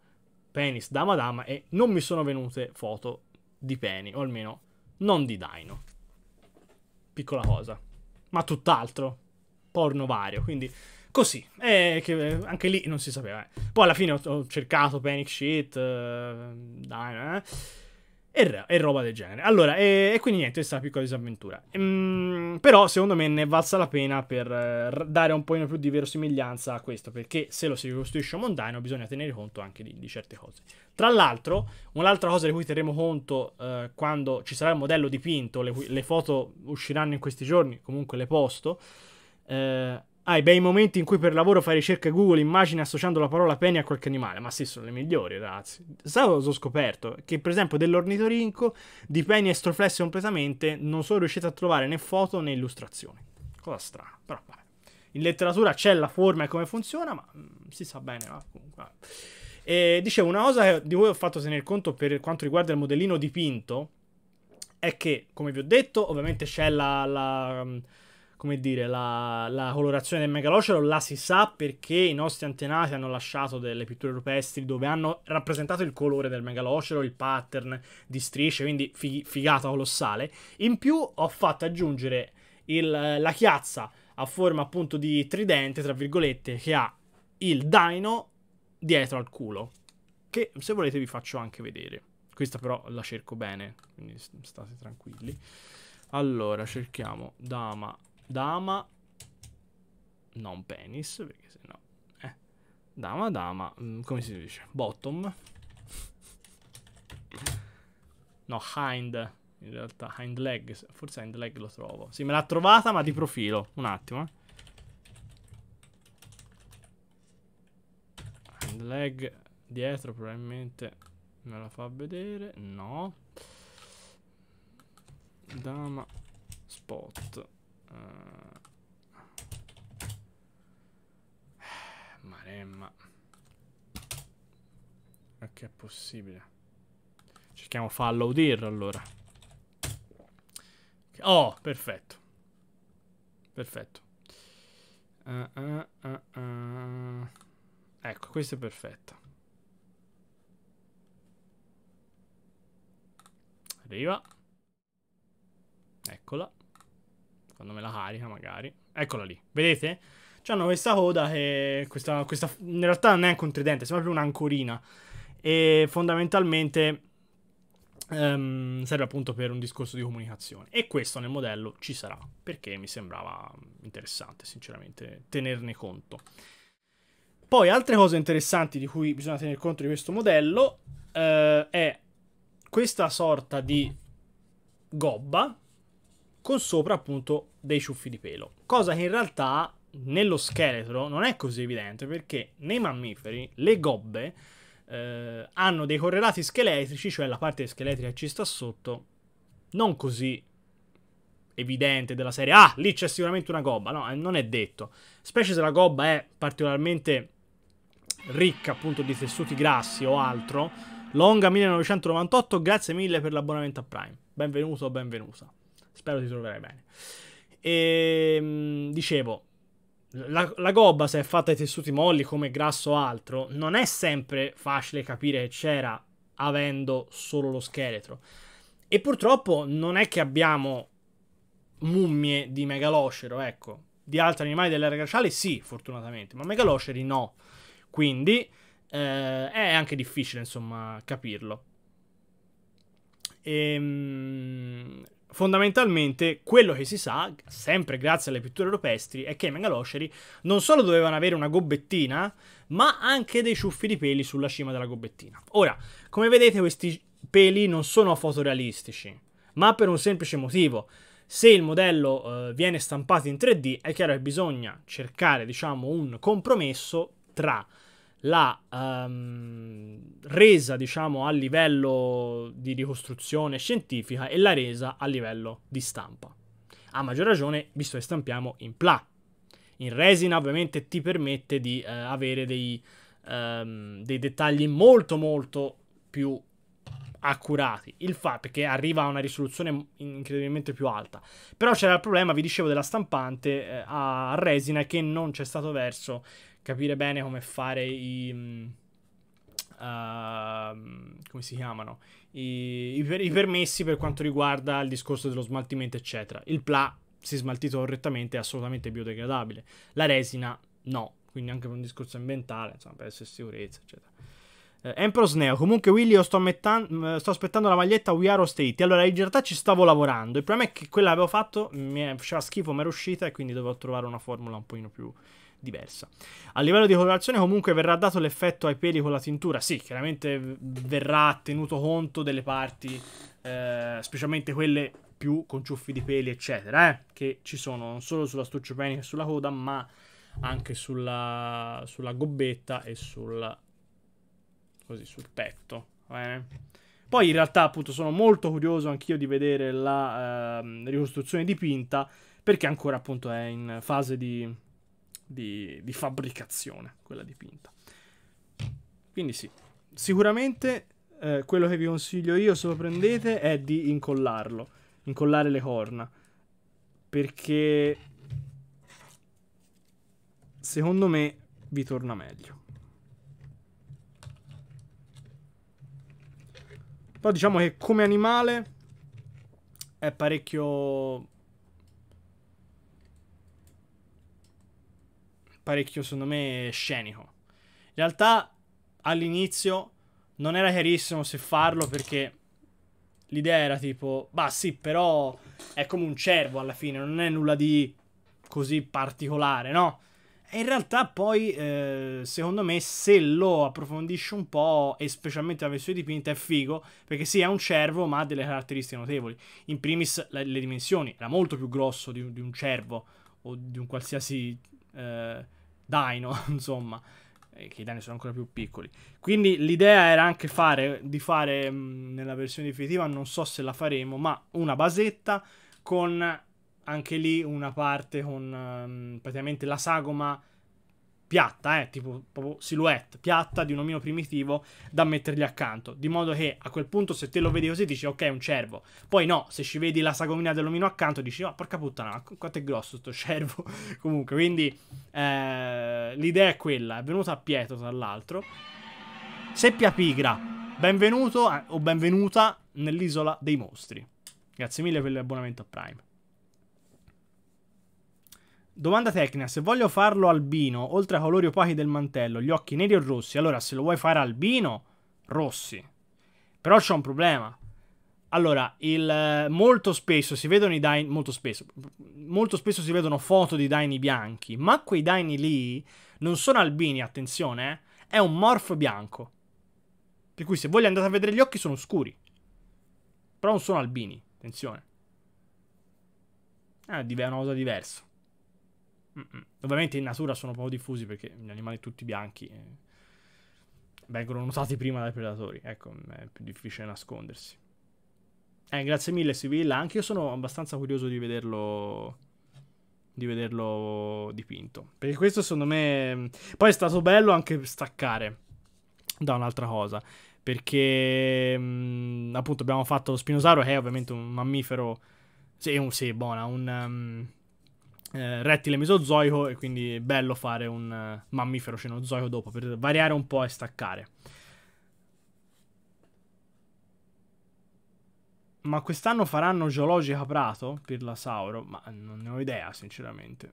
penis Dama Dama e non mi sono venute foto di peni, o almeno non di dino. Piccola cosa. Ma tutt'altro. Porno vario, quindi... Così, eh, che anche lì non si sapeva. Eh. Poi alla fine ho, ho cercato Panic Shit. Eh, dai, eh, e, e, roba del genere. Allora, e, e quindi niente, questa è una piccola disavventura. Ehm, però secondo me ne valsa la pena per eh, dare un po' più di verosimiglianza a questo, perché se lo si ricostruisce mondano bisogna tenere conto anche di, di certe cose. Tra l'altro, un'altra cosa di cui terremo conto eh, quando ci sarà il modello dipinto, le, le, foto usciranno in questi giorni, comunque le posto, eh, ai ah, bei momenti in cui per lavoro fai ricerca Google immagini associando la parola penny a qualche animale. Ma sì, sono le migliori, ragazzi. Stavo ho scoperto che, per esempio, dell'ornitorinco di penny estroflessi completamente non sono riuscito a trovare né foto né illustrazioni. Cosa strana, però vabbè. In letteratura c'è la forma e come funziona, ma mh, mm, si sa bene, ma comunque. Vabbè. E dicevo, una cosa di cui ho fatto tenere conto per quanto riguarda il modellino dipinto è che, come vi ho detto, ovviamente c'è la, la mm, come dire, la, la colorazione del megalocero la si sa perché i nostri antenati hanno lasciato delle pitture rupestri dove hanno rappresentato il colore del megalocero, il pattern di strisce, quindi fig- figata colossale. In più ho fatto aggiungere il, la chiazza a forma appunto di tridente, tra virgolette, che ha il dino dietro al culo, che se volete vi faccio anche vedere. Questa però la cerco bene, quindi state tranquilli. Allora, cerchiamo Dama dama, non penis, perché se no... Eh. Dama, dama, mm, come si dice? Bottom. No, hind, in realtà, hind leg, forse hind leg lo trovo. Sì, me l'ha trovata, ma di profilo, un attimo, eh. Hind leg, dietro probabilmente me la fa vedere, no. Dama, spot. Eh, Maremma. Ma che è possibile? Cerchiamo follow dir allora. Oh, perfetto. Perfetto. Uh, uh, uh, ecco, questo è perfetto. Arriva. Eccola. Quando me la carica, magari. Eccola lì, vedete? C'hanno questa coda che... Questa, questa, in realtà non è neanche un tridente, è proprio un'ancorina. E fondamentalmente... Um, serve appunto per un discorso di comunicazione e questo nel modello ci sarà perché mi sembrava interessante sinceramente tenerne conto poi altre cose interessanti di cui bisogna tener conto di questo modello eh, è questa sorta di gobba con sopra appunto dei ciuffi di pelo. Cosa che in realtà nello scheletro non è così evidente perché nei mammiferi le gobbe eh, hanno dei correlati scheletrici, cioè la parte scheletrica che ci sta sotto, non così evidente della serie. Ah, lì c'è sicuramente una gobba. No, eh, non è detto. Specie se la gobba è particolarmente ricca appunto di tessuti grassi o altro. Longa 1998, grazie mille per l'abbonamento a Prime. Benvenuto o benvenuta. Spero ti troverai bene. E, ehm, dicevo, la, la, gobba, se è fatta di tessuti molli come grasso o altro, non è sempre facile capire che c'era avendo solo lo scheletro. E purtroppo non è che abbiamo mummie di megalocero, ecco. Di altri animali dell'era glaciale sì, fortunatamente, ma megaloceri no. Quindi eh, è anche difficile, insomma, capirlo. Ehm... Fondamentalmente, quello che si sa, sempre grazie alle pitture rupestri, è che i megalosceri non solo dovevano avere una gobbettina, ma anche dei ciuffi di peli sulla cima della gobbettina. Ora, come vedete, questi peli non sono fotorealistici, ma per un semplice motivo. Se il modello eh, viene stampato in 3D, è chiaro che bisogna cercare, diciamo, un compromesso tra la um, resa, diciamo, a livello di ricostruzione scientifica e la resa a livello di stampa. A maggior ragione, visto che stampiamo in PLA. In resina ovviamente ti permette di uh, avere dei, um, dei dettagli molto molto più accurati. Il fatto che arriva a una risoluzione incredibilmente più alta. Però c'era il problema, vi dicevo, della stampante eh, a resina che non c'è stato verso capire bene come fare i... Uh, come si chiamano I, i, i, permessi per quanto riguarda il discorso dello smaltimento eccetera il PLA si smaltito correttamente è assolutamente biodegradabile la resina no quindi anche per un discorso ambientale insomma per essere sicurezza eccetera eh, Empros Neo, comunque Willy io sto, mettan- mm, sto aspettando la maglietta We Are State. Allora in realtà ci stavo lavorando, il problema è che quella che avevo fatto mi faceva schifo, ma era uscita e quindi dovevo trovare una formula un pochino più diversa. A livello di colorazione comunque verrà dato l'effetto ai peli con la tintura, sì, chiaramente verrà tenuto conto delle parti, eh, specialmente quelle più con ciuffi di peli, eccetera, eh, che ci sono non solo sulla strucciopenica e sulla coda, ma anche sulla, sulla gobbetta e sul, così, sul petto. Eh. Poi in realtà appunto sono molto curioso anch'io di vedere la eh, ricostruzione dipinta perché ancora appunto è in fase di di, di fabbricazione, quella dipinta. Quindi sì, sicuramente eh, quello che vi consiglio io se lo prendete è di incollarlo, incollare le corna, perché secondo me vi torna meglio. Però diciamo che come animale è parecchio parecchio, secondo me, scenico. In realtà, all'inizio non era chiarissimo se farlo perché l'idea era tipo, bah sì, però è come un cervo alla fine, non è nulla di così particolare, no? E in realtà poi, eh, secondo me, se lo approfondisce un po', e specialmente la versione dipinta, è figo, perché sì, è un cervo, ma ha delle caratteristiche notevoli. In primis, le, le dimensioni, era molto più grosso di, di un cervo o di un qualsiasi eh, Dino, insomma, che i Dino sono ancora più piccoli. Quindi l'idea era anche fare, di fare mh, mm, nella versione definitiva, non so se la faremo, ma una basetta con anche lì una parte con mh, ehm, praticamente la sagoma piatta, eh, tipo proprio silhouette, piatta di un omino primitivo da mettergli accanto, di modo che a quel punto se te lo vedi così dici ok è un cervo, poi no, se ci vedi la sagomina dell'omino accanto dici ma oh, porca puttana, quanto è grosso sto cervo, comunque, quindi eh, l'idea è quella, è venuta a Pietro tra l'altro, Seppia Pigra, benvenuto eh, o benvenuta nell'isola dei mostri, grazie mille per l'abbonamento a Prime. Domanda tecnica, se voglio farlo albino, oltre ai colori opachi del mantello, gli occhi neri o rossi, allora se lo vuoi fare albino, rossi. Però c'è un problema. Allora, il, eh, molto spesso si vedono i daini, molto spesso, molto spesso si vedono foto di daini bianchi, ma quei daini lì non sono albini, attenzione, eh? è un morph bianco. Per cui se voi li andate a vedere gli occhi sono scuri, però non sono albini, attenzione. Eh, è una cosa diversa. Mm-mm. Ovviamente in natura sono poco diffusi perché gli animali tutti bianchi eh, vengono notati prima dai predatori, ecco, mm, è più difficile nascondersi. Eh, grazie mille Sibilla. anche io sono abbastanza curioso di vederlo di vederlo dipinto, perché questo secondo me mm, poi è stato bello anche staccare da un'altra cosa, perché mh, mm, appunto abbiamo fatto lo Spinosauro, che è ovviamente un mammifero, sì, un sì, buona, un um, eh, rettile mesozoico e quindi è bello fare un eh, mammifero cenozoico dopo per variare un po' e staccare. Ma quest'anno faranno Geologica Prato per la Sauro? Ma non ne ho idea, sinceramente.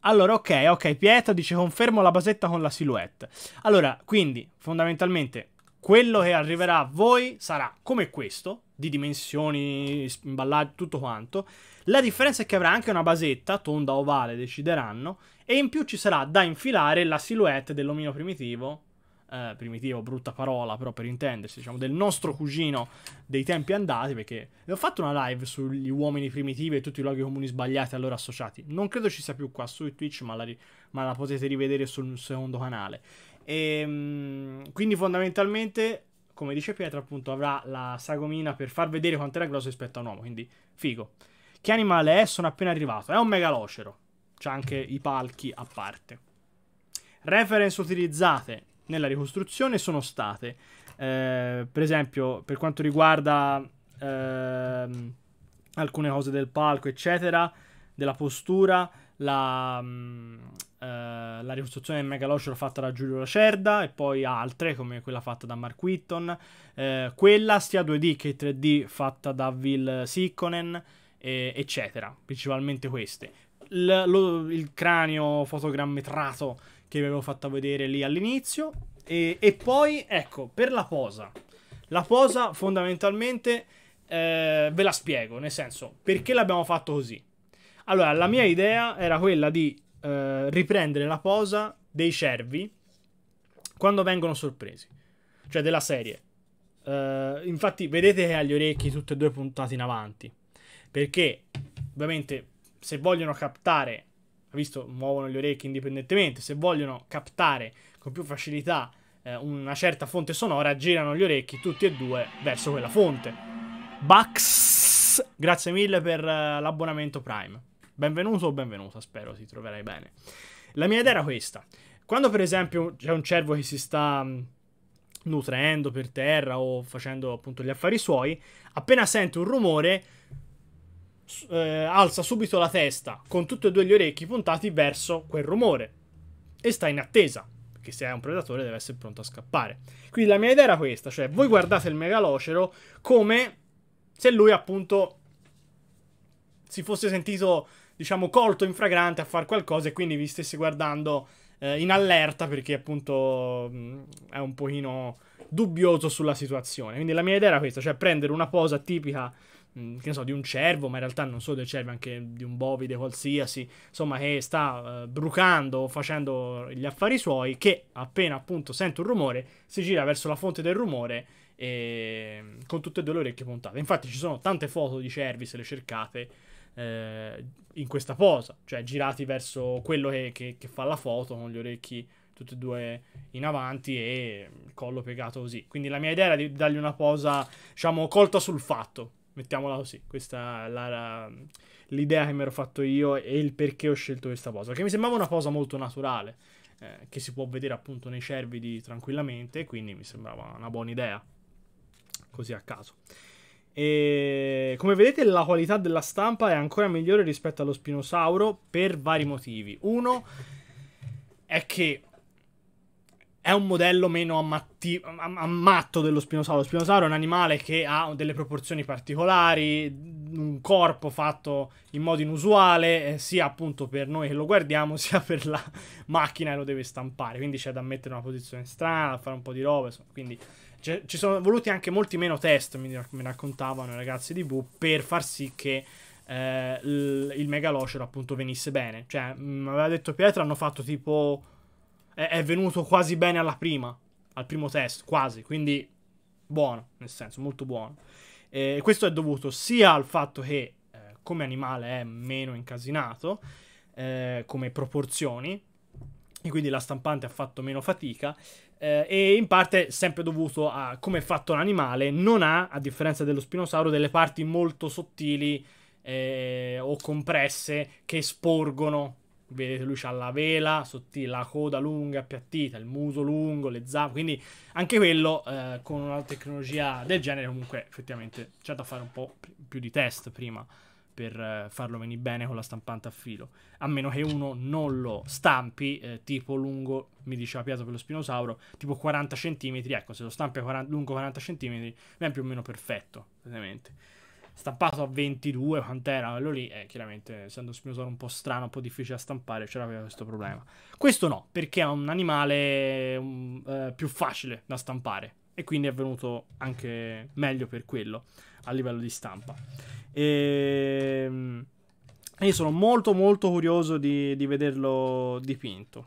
Allora, ok, ok, Pietro dice confermo la basetta con la silhouette. Allora, quindi, fondamentalmente, quello che arriverà a voi sarà come questo, di dimensioni, imballaggio, tutto quanto. La differenza è che avrà anche una basetta, tonda ovale, decideranno, e in più ci sarà da infilare la silhouette dell'omino primitivo, eh, primitivo, brutta parola, però per intendersi, diciamo, del nostro cugino dei tempi andati, perché ho fatto una live sugli uomini primitivi e tutti i luoghi comuni sbagliati a loro associati. Non credo ci sia più qua su Twitch, ma la, ri- ma la potete rivedere sul secondo canale. E, ehm, quindi fondamentalmente come dice Pietro, appunto, avrà la sagomina per far vedere quanto era grosso rispetto a un uomo. Quindi, figo. Che animale è? Sono appena arrivato. È un megalocero. C'è anche i palchi a parte. Reference utilizzate nella ricostruzione sono state, eh, per esempio, per quanto riguarda eh, alcune cose del palco, eccetera, della postura, la, mm, eh, la ricostruzione del megalocero fatta da Giulio Lacerda e poi altre come quella fatta da Mark Whitton, eh, quella sia 2D che 3D fatta da Will Sikkonen eh, eccetera. Principalmente queste. L- lo, il cranio fotogrammetrato che vi avevo fatto vedere lì all'inizio. E, e poi, ecco, per la posa. La posa fondamentalmente eh, ve la spiego, nel senso, perché l'abbiamo fatto così? Allora, la mia idea era quella di eh, riprendere la posa dei cervi quando vengono sorpresi, cioè della serie. Eh, infatti, vedete che ha gli orecchi tutte e due puntate in avanti, perché ovviamente se vogliono captare, visto muovono le orecchie indipendentemente, se vogliono captare con più facilità eh, una certa fonte sonora, girano gli orecchi tutti e due verso quella fonte. Bax, grazie mille per uh, l'abbonamento Prime. Benvenuto o benvenuta, spero ti troverai bene. La mia idea era questa. Quando per esempio c'è un cervo che si sta mm, nutrendo per terra o facendo appunto gli affari suoi, appena sente un rumore eh, alza subito la testa con tutti e due gli orecchi puntati verso quel rumore e sta in attesa. Che se è un predatore deve essere pronto a scappare. Quindi la mia idea era questa: cioè, voi guardate il megalocero come se lui appunto si fosse sentito, diciamo, colto in fragrante a fare qualcosa e quindi vi stesse guardando eh, in allerta perché appunto mh, mm, è un pochino dubbioso sulla situazione. Quindi la mia idea era questa, cioè prendere una posa tipica Mm, che ne so, di un cervo, ma in realtà non solo del cervo, anche di un bovide qualsiasi, insomma, che sta eh, brucando, facendo gli affari suoi, che appena appunto sente un rumore, si gira verso la fonte del rumore e mm, con tutte e due le orecchie puntate. Infatti ci sono tante foto di cervi, se le cercate, eh, in questa posa, cioè girati verso quello che, che, che fa la foto con gli orecchi tutti e due in avanti e mm, il collo piegato così. Quindi la mia idea era di dargli una posa, diciamo, colta sul fatto. Mettiamola così, questa è la, la, l'idea che mi ero fatto io e il perché ho scelto questa posa, che mi sembrava una posa molto naturale, eh, che si può vedere appunto nei cervidi tranquillamente, quindi mi sembrava una buona idea, così a caso. E come vedete la qualità della stampa è ancora migliore rispetto allo Spinosauro per vari motivi. Uno è che è un modello meno ammatti- ammatto dello spinosauro. Lo spinosauro è un animale che ha delle proporzioni particolari, un corpo fatto in modo inusuale, eh, sia appunto per noi che lo guardiamo, sia per la macchina che lo deve stampare. Quindi c'è da mettere in una posizione strana, da fare un po' di roba. Quindi c- ci sono voluti anche molti meno test, mi, mi raccontavano i ragazzi di Boo, per far sì che. Eh, l- il megalocero appunto venisse bene cioè mi aveva detto Pietro hanno fatto tipo è, è venuto quasi bene alla prima, al primo test, quasi, quindi buono, nel senso, molto buono. E questo è dovuto sia al fatto che eh, come animale è meno incasinato, eh, come proporzioni, e quindi la stampante ha fatto meno fatica, eh, e in parte sempre dovuto a come è fatto l'animale, non ha, a differenza dello spinosauro, delle parti molto sottili eh, o compresse che sporgono Vedete, lui ha la vela sottile, la coda lunga, appiattita, il muso lungo, le zampe. Quindi anche quello eh, con una tecnologia del genere, comunque, effettivamente c'è da fare un po' più di test prima per eh, farlo venire bene con la stampante a filo. A meno che uno non lo stampi, eh, tipo lungo, mi diceva Piazza per lo spinosauro, tipo 40 cm. Ecco, se lo stampi 40, lungo 40 cm, viene più o meno perfetto, praticamente stampato a 22, quant'era quello lì, e chiaramente essendo Spinosauro un po' strano, un po' difficile da stampare, c'era questo problema. Questo no, perché è un animale um, eh, più facile da stampare e quindi è venuto anche meglio per quello a livello di stampa. E... Ehm, io sono molto molto curioso di, di vederlo dipinto,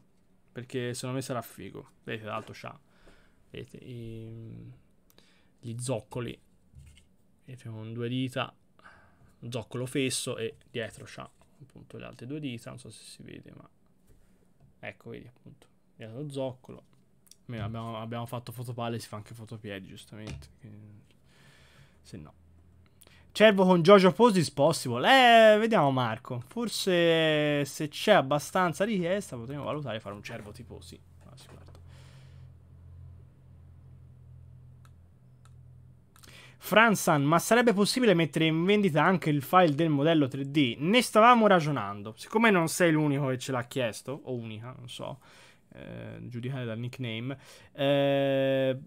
perché secondo me sarà figo. Vedete, l'altro c'ha vedete, i, gli zoccoli abbiamo due dita zoccolo fesso e dietro c'ha appunto le altre due dita non so se si vede ma ecco vedi appunto dietro zoccolo mm. abbiamo, abbiamo fatto fotopalle, si fa anche fotopiedi giustamente se no Cervo con Jojo Pose is possible. Eh, vediamo Marco. Forse se c'è abbastanza richiesta potremmo valutare fare un cervo tipo sì. Fransan, ma sarebbe possibile mettere in vendita anche il file del modello 3D? Ne stavamo ragionando. Siccome non sei l'unico che ce l'ha chiesto, o unica, non so, eh, giudicare dal nickname, eh,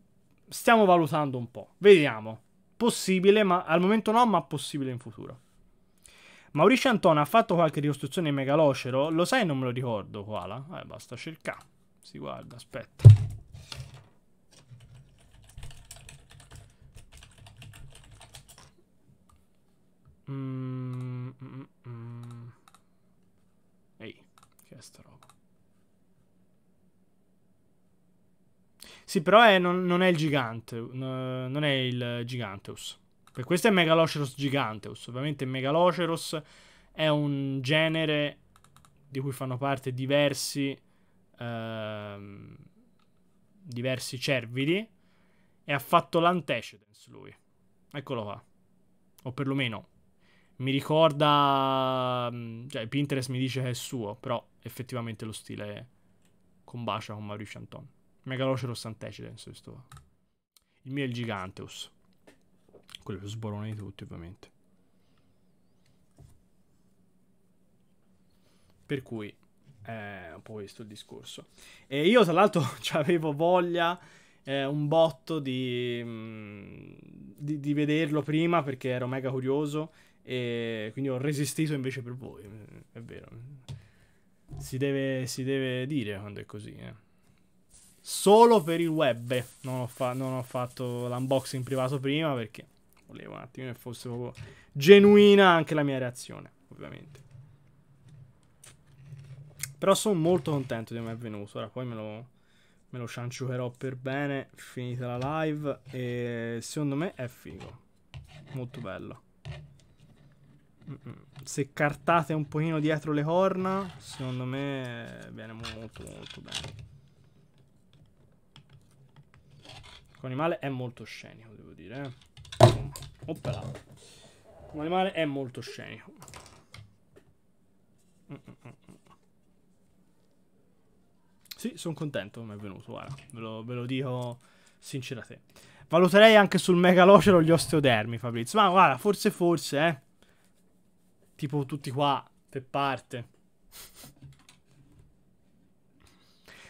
stiamo valutando un po'. Vediamo. Possibile, ma al momento no, ma possibile in futuro. Mauricio Antona ha fatto qualche ricostruzione in megalocero? Lo sai, non me lo ricordo, Koala. Eh, basta cercare. Si guarda, aspetta. Mm, mm, mm, mm. Ehi, che è sta roba? Sì, però è, non, non, è il gigante. Non è il giganteus. Per questo è Megaloceros giganteus. Ovviamente Megaloceros è un genere di cui fanno parte diversi. Ehm, diversi cervidi. E ha fatto l'antecedence lui. Eccolo qua. O perlomeno mi ricorda... Mm, cioè, Pinterest mi dice che è suo, però effettivamente lo stile combacia con Mauricio Anton. Megaloceros Antecedens, questo. Il mio è il Giganteus. Quello più sborone di tutti, ovviamente. Per cui è eh, un po' questo il discorso. E io, tra l'altro, cioè, avevo voglia eh, un botto di, mh, mm, di, di vederlo prima perché ero mega curioso e quindi ho resistito invece per voi. È vero. Si deve, si deve dire quando è così. Eh. Solo per il web. Non ho, fa- non ho fatto l'unboxing privato prima perché volevo un attimo che fosse proprio genuina anche la mia reazione, ovviamente. Però sono molto contento di come è venuto. Ora poi me lo, me lo cianciucherò per bene. Finita la live. E secondo me è figo. Molto bello se cartate un pochino dietro le corna, secondo me viene molto molto bene. Con animale è molto scenico, devo dire. Eh. Oppala. Con animale è molto scenico. Sì, sono contento come è venuto, guarda. Ve lo, ve lo dico sinceramente. Valuterei anche sul megalocero gli osteodermi, Fabrizio. Ma guarda, forse forse, eh. Tipo tutti qua, per parte.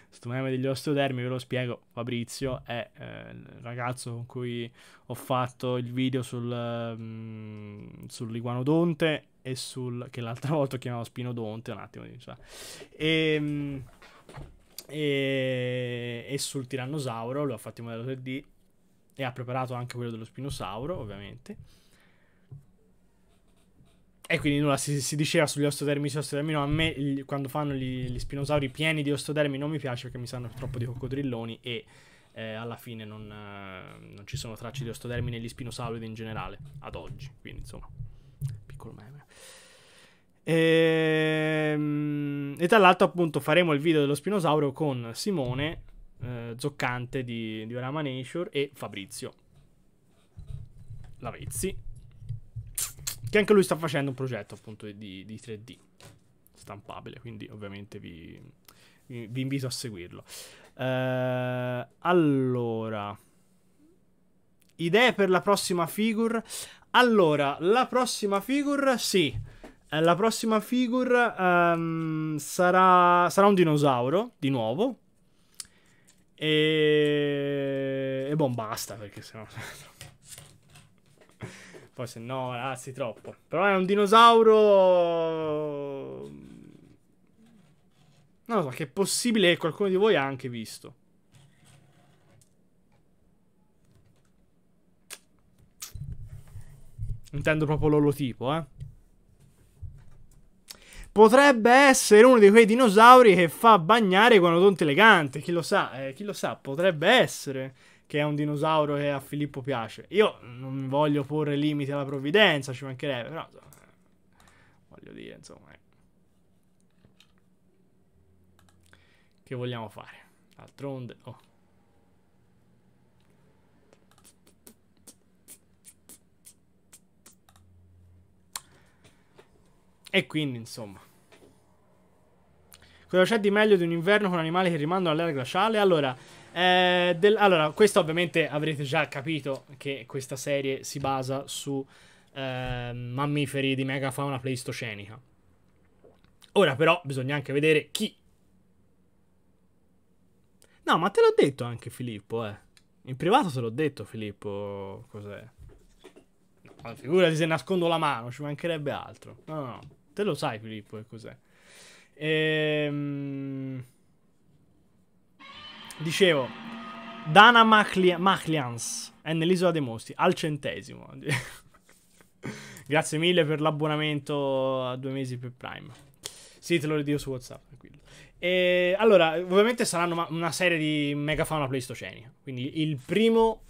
Sto meme degli osteodermi, ve lo spiego, Fabrizio è eh, il ragazzo con cui ho fatto il video sul, mm, sull'iguanodonte e sul... che l'altra volta chiamavo spinodonte, un attimo, diciamo. E... Mm, e, e, sul tirannosauro, lo ha fatto in modello 3D e ha preparato anche quello dello spinosauro, ovviamente. E quindi nulla, si, si diceva sugli ostodermi, sì, ostodermi no, a me il, quando fanno gli, gli, spinosauri pieni di ostodermi non mi piace perché mi sanno troppo di coccodrilloni e eh, alla fine non, eh, non, ci sono tracce di ostodermi negli spinosauridi in generale, ad oggi, quindi insomma, piccolo meme. Ehm, e, e tra l'altro appunto faremo il video dello spinosauro con Simone eh, Zoccante di, di Orama Nature e Fabrizio Lavezzi che anche lui sta facendo un progetto appunto di, di 3D stampabile, quindi ovviamente vi, vi, invito a seguirlo. Eh, allora, idee per la prossima figure? Allora, la prossima figure, sì, eh, la prossima figure um, sarà, sarà un dinosauro, di nuovo, e, e boh, basta perché sennò Poi se no, ragazzi, troppo. Però è un dinosauro... Non lo so, che è possibile che qualcuno di voi ha anche visto. Intendo proprio l'olotipo, eh. Potrebbe essere uno di quei dinosauri che fa bagnare quando odonte elegante, chi lo sa, eh, chi lo sa, potrebbe essere che è un dinosauro che a Filippo piace. Io non voglio porre limiti alla provvidenza, ci mancherebbe, però insomma, voglio dire, insomma, eh. che vogliamo fare? D'altronde, oh. E quindi, insomma, cosa c'è di meglio di un inverno con animali che rimandano all'era glaciale? Allora, eh, del, allora, questo ovviamente avrete già capito che questa serie si basa su eh, mammiferi di megafauna pleistocenica. Ora però bisogna anche vedere chi... No, ma te l'ho detto anche Filippo, eh. In privato te l'ho detto Filippo, cos'è? No, figurati se nascondo la mano, ci mancherebbe altro. No, no, no. Te lo sai Filippo che cos'è. Ehm... Dicevo, Dana Machli- Machlians è nell'isola dei mostri, al centesimo. Grazie mille per l'abbonamento a due mesi per Prime. Sì, te lo ridio su WhatsApp, tranquillo. E, allora, ovviamente saranno una serie di megafauna pleistoceni. Quindi il primo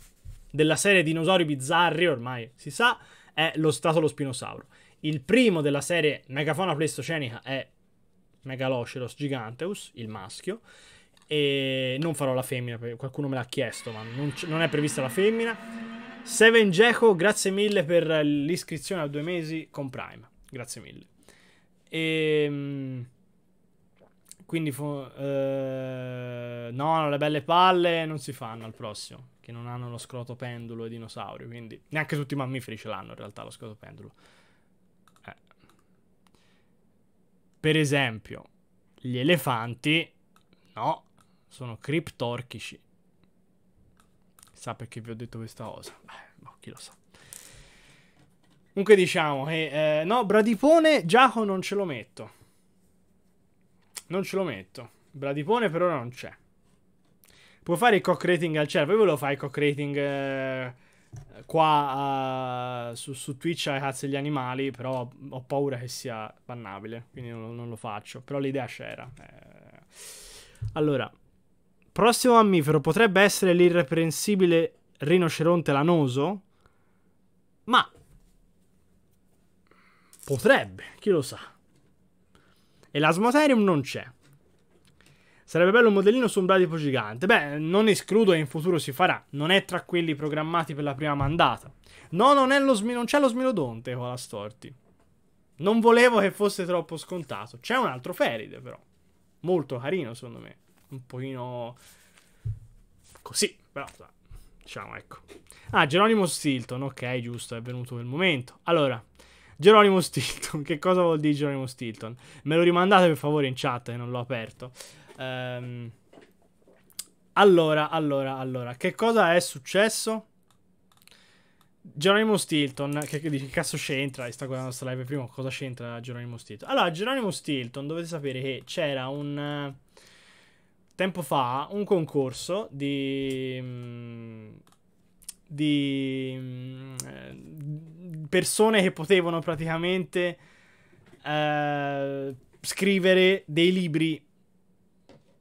della serie dinosauri bizzarri, ormai si sa, è lo Statolo Spinosauro. Il primo della serie megafauna pleistocenica è Megaloceros giganteus, il maschio. E non farò la femmina, qualcuno me l'ha chiesto, ma non, non è prevista la femmina. Seven Geco, grazie mille per l'iscrizione a due mesi con Prime. Grazie mille. E, ehm, quindi, eh, no, le belle palle non si fanno al prossimo. Che non hanno lo scroto pendulo e dinosauri. Quindi, neanche tutti i mammiferi ce l'hanno in realtà lo scroto pendulo. Eh. Per esempio, gli elefanti, no, sono criptorchici. Sa perché vi ho detto questa cosa? Beh, no, chi lo sa. Comunque diciamo che... Eh, no, Bradipone, Giacomo non ce lo metto. Non ce lo metto. Bradipone per ora non c'è. Puoi fare il cock rating al cielo. Poi ve lo fai il cock rating... Eh, qua uh, su, su, Twitch ai cazzo gli animali, però ho paura che sia bannabile, quindi non, non lo faccio. Però l'idea c'era. Eh. Allora, Prossimo mammifero potrebbe essere l'irreprensibile rinoceronte lanoso? Ma... Potrebbe, chi lo sa. E l'asmotherium non c'è. Sarebbe bello un modellino su un bradipo gigante. Beh, non escludo che in futuro si farà. Non è tra quelli programmati per la prima mandata. No, non, non c'è lo smilodonte con la storti. Non volevo che fosse troppo scontato. C'è un altro feride, però. Molto carino, secondo me un pochino così, però diciamo ecco. Ah, Geronimo Stilton, ok, giusto, è venuto il momento. Allora, Geronimo Stilton, che cosa vuol dire Geronimo Stilton? Me lo rimandate per favore in chat che eh, non l'ho aperto. Ehm, allora, allora, allora, che cosa è successo? Geronimo Stilton, che, che, che cazzo c'entra? Sta guardando questa live prima, cosa c'entra Geronimo Stilton? Allora, Geronimo Stilton, dovete sapere che c'era un... Uh, tempo fa un concorso di... Mm, di mm, persone che potevano praticamente eh, scrivere dei libri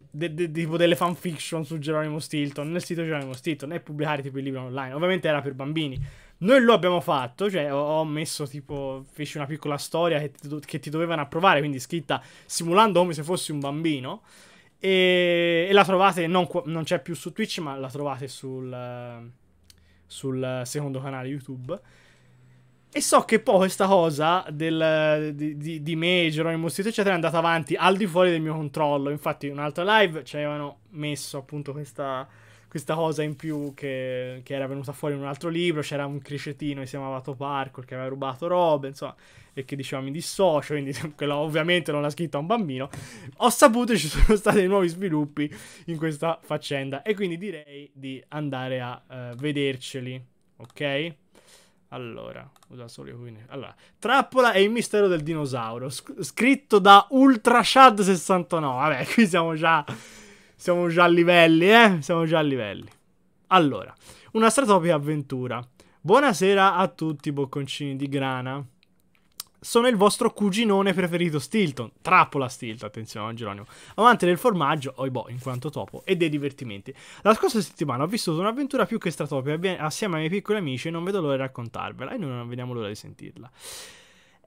de, de, tipo delle fanfiction su Geronimo Stilton nel sito Geronimo Stilton e pubblicare tipo i libri online ovviamente era per bambini noi lo abbiamo fatto, cioè ho messo tipo, feci una piccola storia che ti, che ti dovevano approvare, quindi scritta simulando come se fossi un bambino. E, e la trovate, non, non c'è più su Twitch, ma la trovate sul, sul secondo canale YouTube. E so che poi questa cosa del, di, di, di me, Geronimo Stito, eccetera, è andata avanti al di fuori del mio controllo. Infatti, in un'altra live ci avevano messo appunto questa, questa cosa in più che, che, era venuta fuori in un altro libro, c'era un cricetino che si chiamava Toparco che aveva rubato robe, insomma, e che diceva mi dissocio, quindi quello ovviamente non l'ha scritto a un bambino. Ho saputo che ci sono stati nuovi sviluppi in questa faccenda e quindi direi di andare a uh, vederceli, ok? Allora, usa solo quindi. Allora, Trappola e il mistero del dinosauro, sc- scritto da Ultrashad69. Vabbè, qui siamo già siamo già a livelli, eh? Siamo già a livelli. Allora, una stratopia avventura. Buonasera a tutti, bocconcini di grana. Sono il vostro cuginone preferito Stilton. Trappola Stilton, attenzione Geronimo. Amante del formaggio, oibò, boh, in quanto topo, e dei divertimenti. La scorsa settimana ho vissuto un'avventura più che stratopia assieme ai miei piccoli amici e non vedo l'ora di raccontarvela. E noi non vediamo l'ora di sentirla.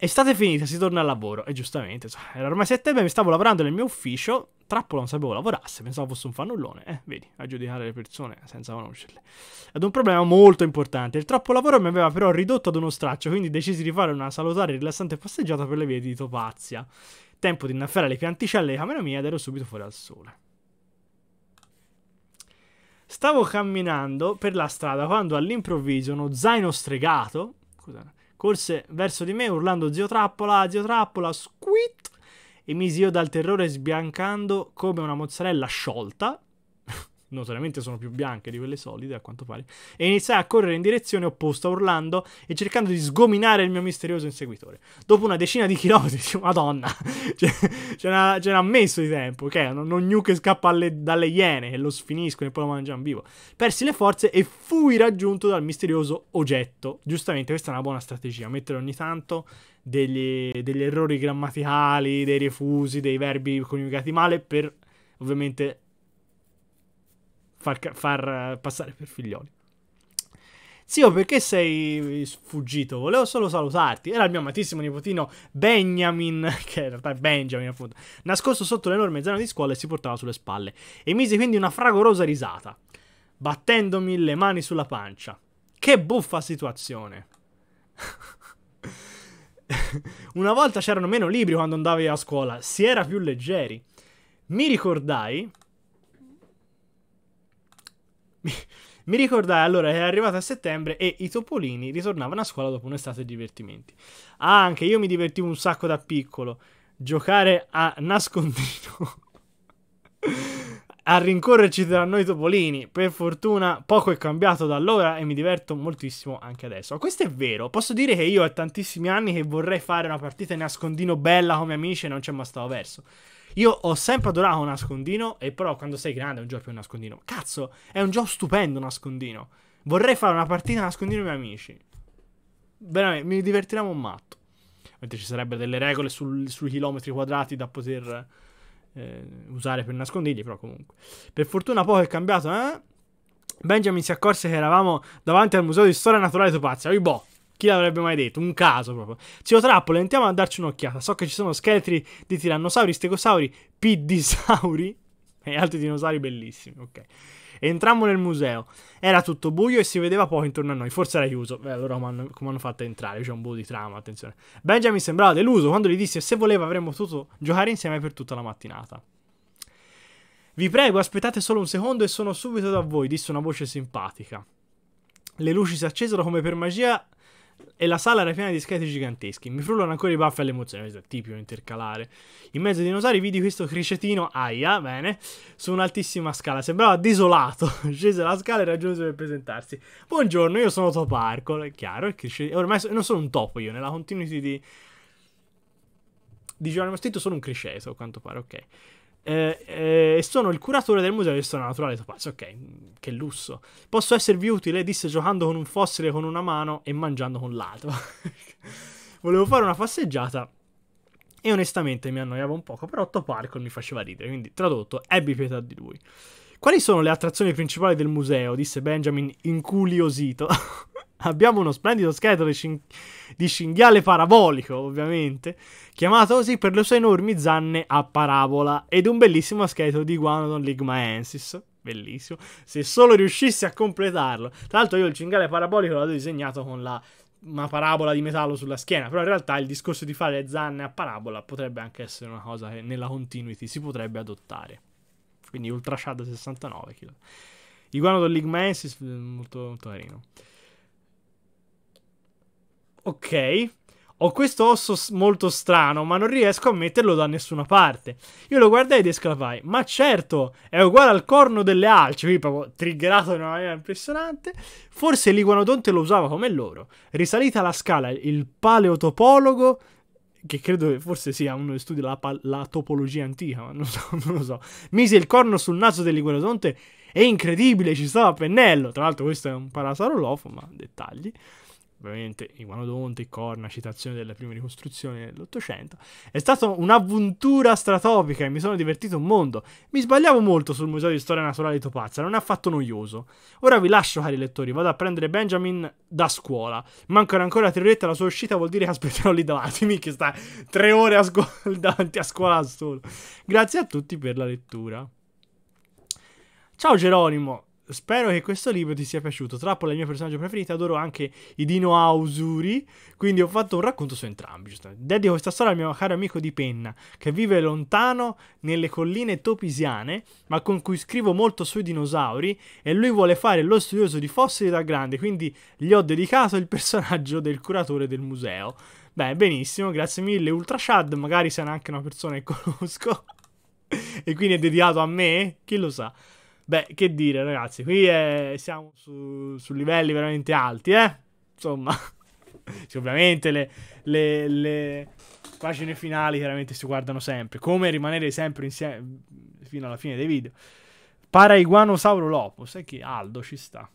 Estate finita, si torna al lavoro. E giustamente, cioè, era ormai settembre, mi stavo lavorando nel mio ufficio. Trappola non sapevo lavorasse, pensavo fosse un fannullone. Eh, vedi, a giudicare le persone senza conoscerle. Ad un problema molto importante. Il troppo lavoro mi aveva però ridotto ad uno straccio, quindi decisi di fare una salutare e rilassante passeggiata per le vie di Topazia. Tempo di innaffiare le pianticelle di camera mia ed ero subito fuori al sole. Stavo camminando per la strada quando all'improvviso uno zaino stregato. Scusate. Corse verso di me urlando zio trappola, zio trappola, squit! E misi io dal terrore sbiancando come una mozzarella sciolta notoriamente sono più bianche di quelle solide a quanto pare, e iniziai a correre in direzione opposta urlando e cercando di sgominare il mio misterioso inseguitore. Dopo una decina di chilometri, madonna, cioè, ce, n'ha, ce n'ha messo di tempo, ok? Non, non che scappa alle, dalle iene e lo sfiniscono e poi lo mangiano vivo. Persi le forze e fui raggiunto dal misterioso oggetto. Giustamente questa è una buona strategia, mettere ogni tanto degli, degli errori grammaticali, dei refusi, dei verbi coniugati male per ovviamente far, far eh, passare per figlioli. Zio, perché sei sfuggito? Volevo solo salutarti. Era il mio amatissimo nipotino Benjamin, che in realtà è Benjamin, appunto, nascosto sotto l'enorme zaino di scuola e si portava sulle spalle. E mise quindi una fragorosa risata, battendomi le mani sulla pancia. Che buffa situazione! una volta c'erano meno libri quando andavi a scuola, si era più leggeri. Mi ricordai mi ricordai allora che era arrivato a settembre e i topolini ritornavano a scuola dopo un'estate di divertimenti. Ah, anche io mi divertivo un sacco da piccolo. Giocare a nascondino. a rincorrerci tra noi topolini. Per fortuna poco è cambiato da allora e mi diverto moltissimo anche adesso. Questo è vero. Posso dire che io ho tantissimi anni che vorrei fare una partita di nascondino bella come amici e non c'è mai stato verso. Io ho sempre adorato Nascondino, e però quando sei grande è un gioco più Nascondino. Cazzo, è un gioco stupendo Nascondino. Vorrei fare una partita Nascondino ai miei amici. Veramente, mi divertiremo un matto. Mentre ci sarebbero delle regole sul, sui chilometri quadrati da poter eh, usare per nascondigli, però comunque. Per fortuna poco è cambiato, eh? Benjamin si accorse che eravamo davanti al museo di storia naturale di Topazia. Oi boh! Chi l'avrebbe mai detto? Un caso proprio. Zio Trappola, andiamo a darci un'occhiata. So che ci sono scheletri di tirannosauri, stegosauri, piddisauri e altri dinosauri bellissimi. Ok. Entrammo nel museo. Era tutto buio e si vedeva poco intorno a noi. Forse era chiuso. Beh, allora come hanno fatto a entrare? C'è un buio di trama, attenzione. Benjamin sembrava deluso quando gli disse se voleva avremmo potuto giocare insieme per tutta la mattinata. Vi prego, aspettate solo un secondo e sono subito da voi, disse una voce simpatica. Le luci si accesero come per magia e la sala era piena di scheletri giganteschi. Mi frullano ancora i baffi all'emozione, questo è tipico intercalare. In mezzo ai dinosauri vidi questo cricetino, aia, bene, su un'altissima scala. Sembrava desolato, scese la scala e raggiunse per presentarsi. Buongiorno, io sono Toparco, è chiaro, il cricetino... Ormai so... non sono un topo io, nella continuity di... Di Geronimo Stitto sono un criceto, a quanto pare, ok eh, eh, sono il curatore del museo di storia naturale Topazio. Ok, che lusso. Posso esservi utile, disse giocando con un fossile con una mano e mangiando con l'altra. Volevo fare una passeggiata e onestamente mi annoiava un poco, però Toparkon mi faceva ridere, quindi tradotto, ebbi pietà di lui. Quali sono le attrazioni principali del museo? disse Benjamin incuriosito. Abbiamo uno splendido scheletro di, scin- di cinghiale parabolico, ovviamente, chiamato così per le sue enormi zanne a parabola, ed un bellissimo scheletro di Guanodon ligmaensis. Bellissimo. Se solo riuscissi a completarlo. Tra l'altro io il cinghiale parabolico l'ho disegnato con la una parabola di metallo sulla schiena. Però in realtà il discorso di fare le zanne a parabola potrebbe anche essere una cosa che nella continuity si potrebbe adottare quindi Ultra Shad 69. Chilo. Iguanodon Ligmensis, molto, molto carino. Ok, ho questo osso molto strano, ma non riesco a metterlo da nessuna parte. Io lo guardai ed esclamai, ma certo, è uguale al corno delle alci, qui proprio triggerato in una maniera impressionante. Forse l'iguanodonte lo usava come loro. Risalita la scala, il paleotopologo che credo che forse sia uno che studia la, la topologia antica, ma non, so, non lo so, mise il corno sul naso dell'iguanodonte. È incredibile, ci stava a pennello. Tra l'altro questo è un parasarolofo, ma dettagli ovviamente i corna, citazione delle prime ricostruzioni dell'Ottocento. È stata un'avventura stratopica e mi sono divertito un mondo. Mi sbagliavo molto sul Museo di Storia Naturale di Topazza, non è affatto noioso. Ora vi lascio, cari lettori, vado a prendere Benjamin da scuola. Mancano ancora tre orette alla sua uscita, vuol dire che aspetterò lì davanti, mica sta tre ore a scuola, davanti a scuola solo. Grazie a tutti per la lettura. Ciao Geronimo, Spero che questo libro ti sia piaciuto. Trappola è il mio personaggio preferito, adoro anche i dinosauri, quindi ho fatto un racconto su entrambi. Dedico questa storia al mio caro amico di penna, che vive lontano nelle colline topisiane, ma con cui scrivo molto sui dinosauri, e lui vuole fare lo studioso di fossili da grande, quindi gli ho dedicato il personaggio del curatore del museo. Beh, benissimo, grazie mille Ultra Shad, magari sarà anche una persona che conosco, e quindi è dedicato a me, chi lo sa. Beh, che dire, ragazzi, qui è... Eh, siamo su... su, livelli veramente alti, eh? Insomma, sì, ovviamente le, le, le, pagine finali chiaramente si guardano sempre. Come rimanere sempre insieme fino alla fine dei video. Paraiguanosauro Lopo, sai che Aldo ci sta.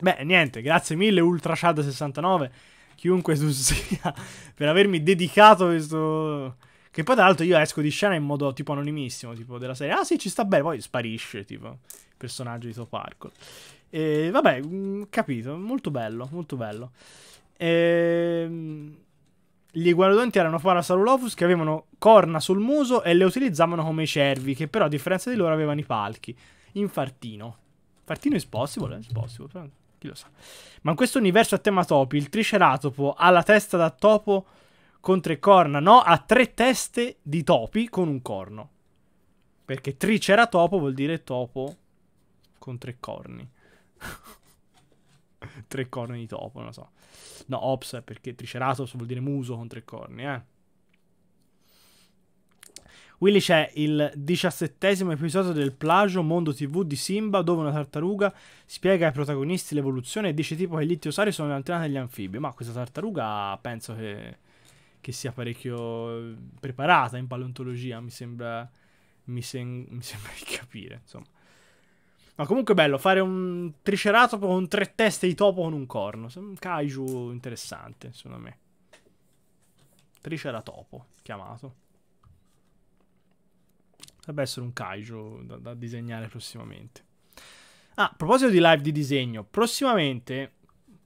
Beh, niente, grazie mille Ultra 69, chiunque tu sia, per avermi dedicato questo che poi tra l'altro io esco di scena in modo tipo anonimissimo, tipo della serie. Ah sì, ci sta bene, poi sparisce, tipo, il personaggio di Top Hardcore. E vabbè, mh, mm, capito, molto bello, molto bello. Ehm... Gli guardodonti erano Parasaurolophus che avevano corna sul muso e le utilizzavano come i cervi, che però a differenza di loro avevano i palchi. Infartino. Infartino is possible? Eh? Is possible, chi lo sa. Ma in questo universo a tema topi, il triceratopo ha la testa da topo con tre corna, no? Ha tre teste di topi con un corno. Perché triceratopo vuol dire topo con tre corni. tre corni di topo, non lo so. No, ops, perché triceratops vuol dire muso con tre corni, eh. Willy c'è il diciassettesimo episodio del plagio Mondo TV di Simba, dove una tartaruga spiega ai protagonisti l'evoluzione e dice tipo che gli ittiosauri sono le antenate degli anfibi. Ma questa tartaruga penso che che sia parecchio eh, preparata in paleontologia, mi sembra, mi, sen- mi sembra di capire, insomma. Ma comunque è bello fare un triceratopo con tre teste di topo con un corno. Un kaiju interessante, secondo me. Triceratopo, chiamato. Dovrebbe essere un kaiju da, da disegnare prossimamente. Ah, a proposito di live di disegno, prossimamente...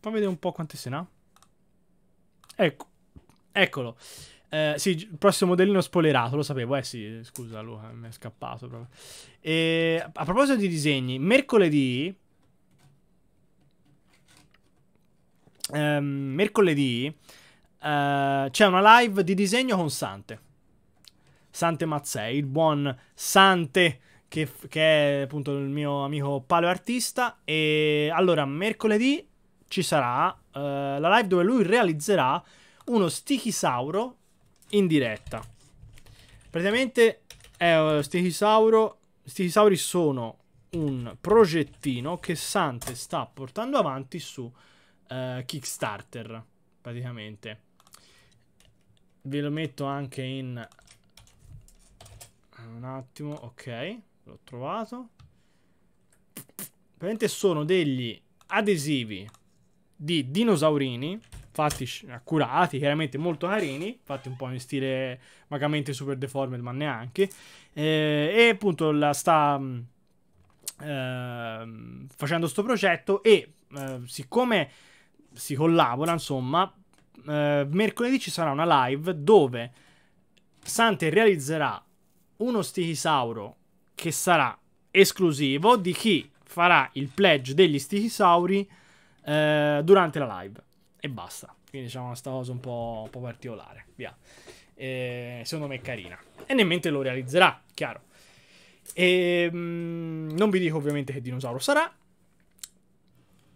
Fammi vedere un po' quante se ne ha. Ecco, Eccolo. Eh, sì, il prossimo modellino spoilerato, lo sapevo, eh sì, scusa Luca, eh, mi è scappato proprio. E, a proposito di disegni, mercoledì... Ehm, mercoledì eh, c'è una live di disegno con Sante. Sante Mazzei, il buon Sante che, che è appunto il mio amico paleoartista. E allora mercoledì ci sarà eh, la live dove lui realizzerà uno stichisauro in diretta. Praticamente è eh, stichisauro, stichisauri sono un progettino che Sante sta portando avanti su eh, Kickstarter, praticamente. Ve lo metto anche in... Eh, un attimo, ok, l'ho trovato. Praticamente sono degli adesivi di dinosaurini fatti accurati, chiaramente molto carini, fatti un po' in stile vagamente super deformed, ma neanche. Eh, e appunto la sta eh, facendo questo progetto e eh, siccome si collabora, insomma, eh, mercoledì ci sarà una live dove Sante realizzerà uno stichisauro che sarà esclusivo di chi farà il pledge degli stichisauri eh, durante la live e basta. Quindi diciamo questa cosa un po', un po particolare, via. E, secondo me è carina. E nemmeno lo realizzerà, chiaro. E, ehm, mh, non vi dico ovviamente che dinosauro sarà.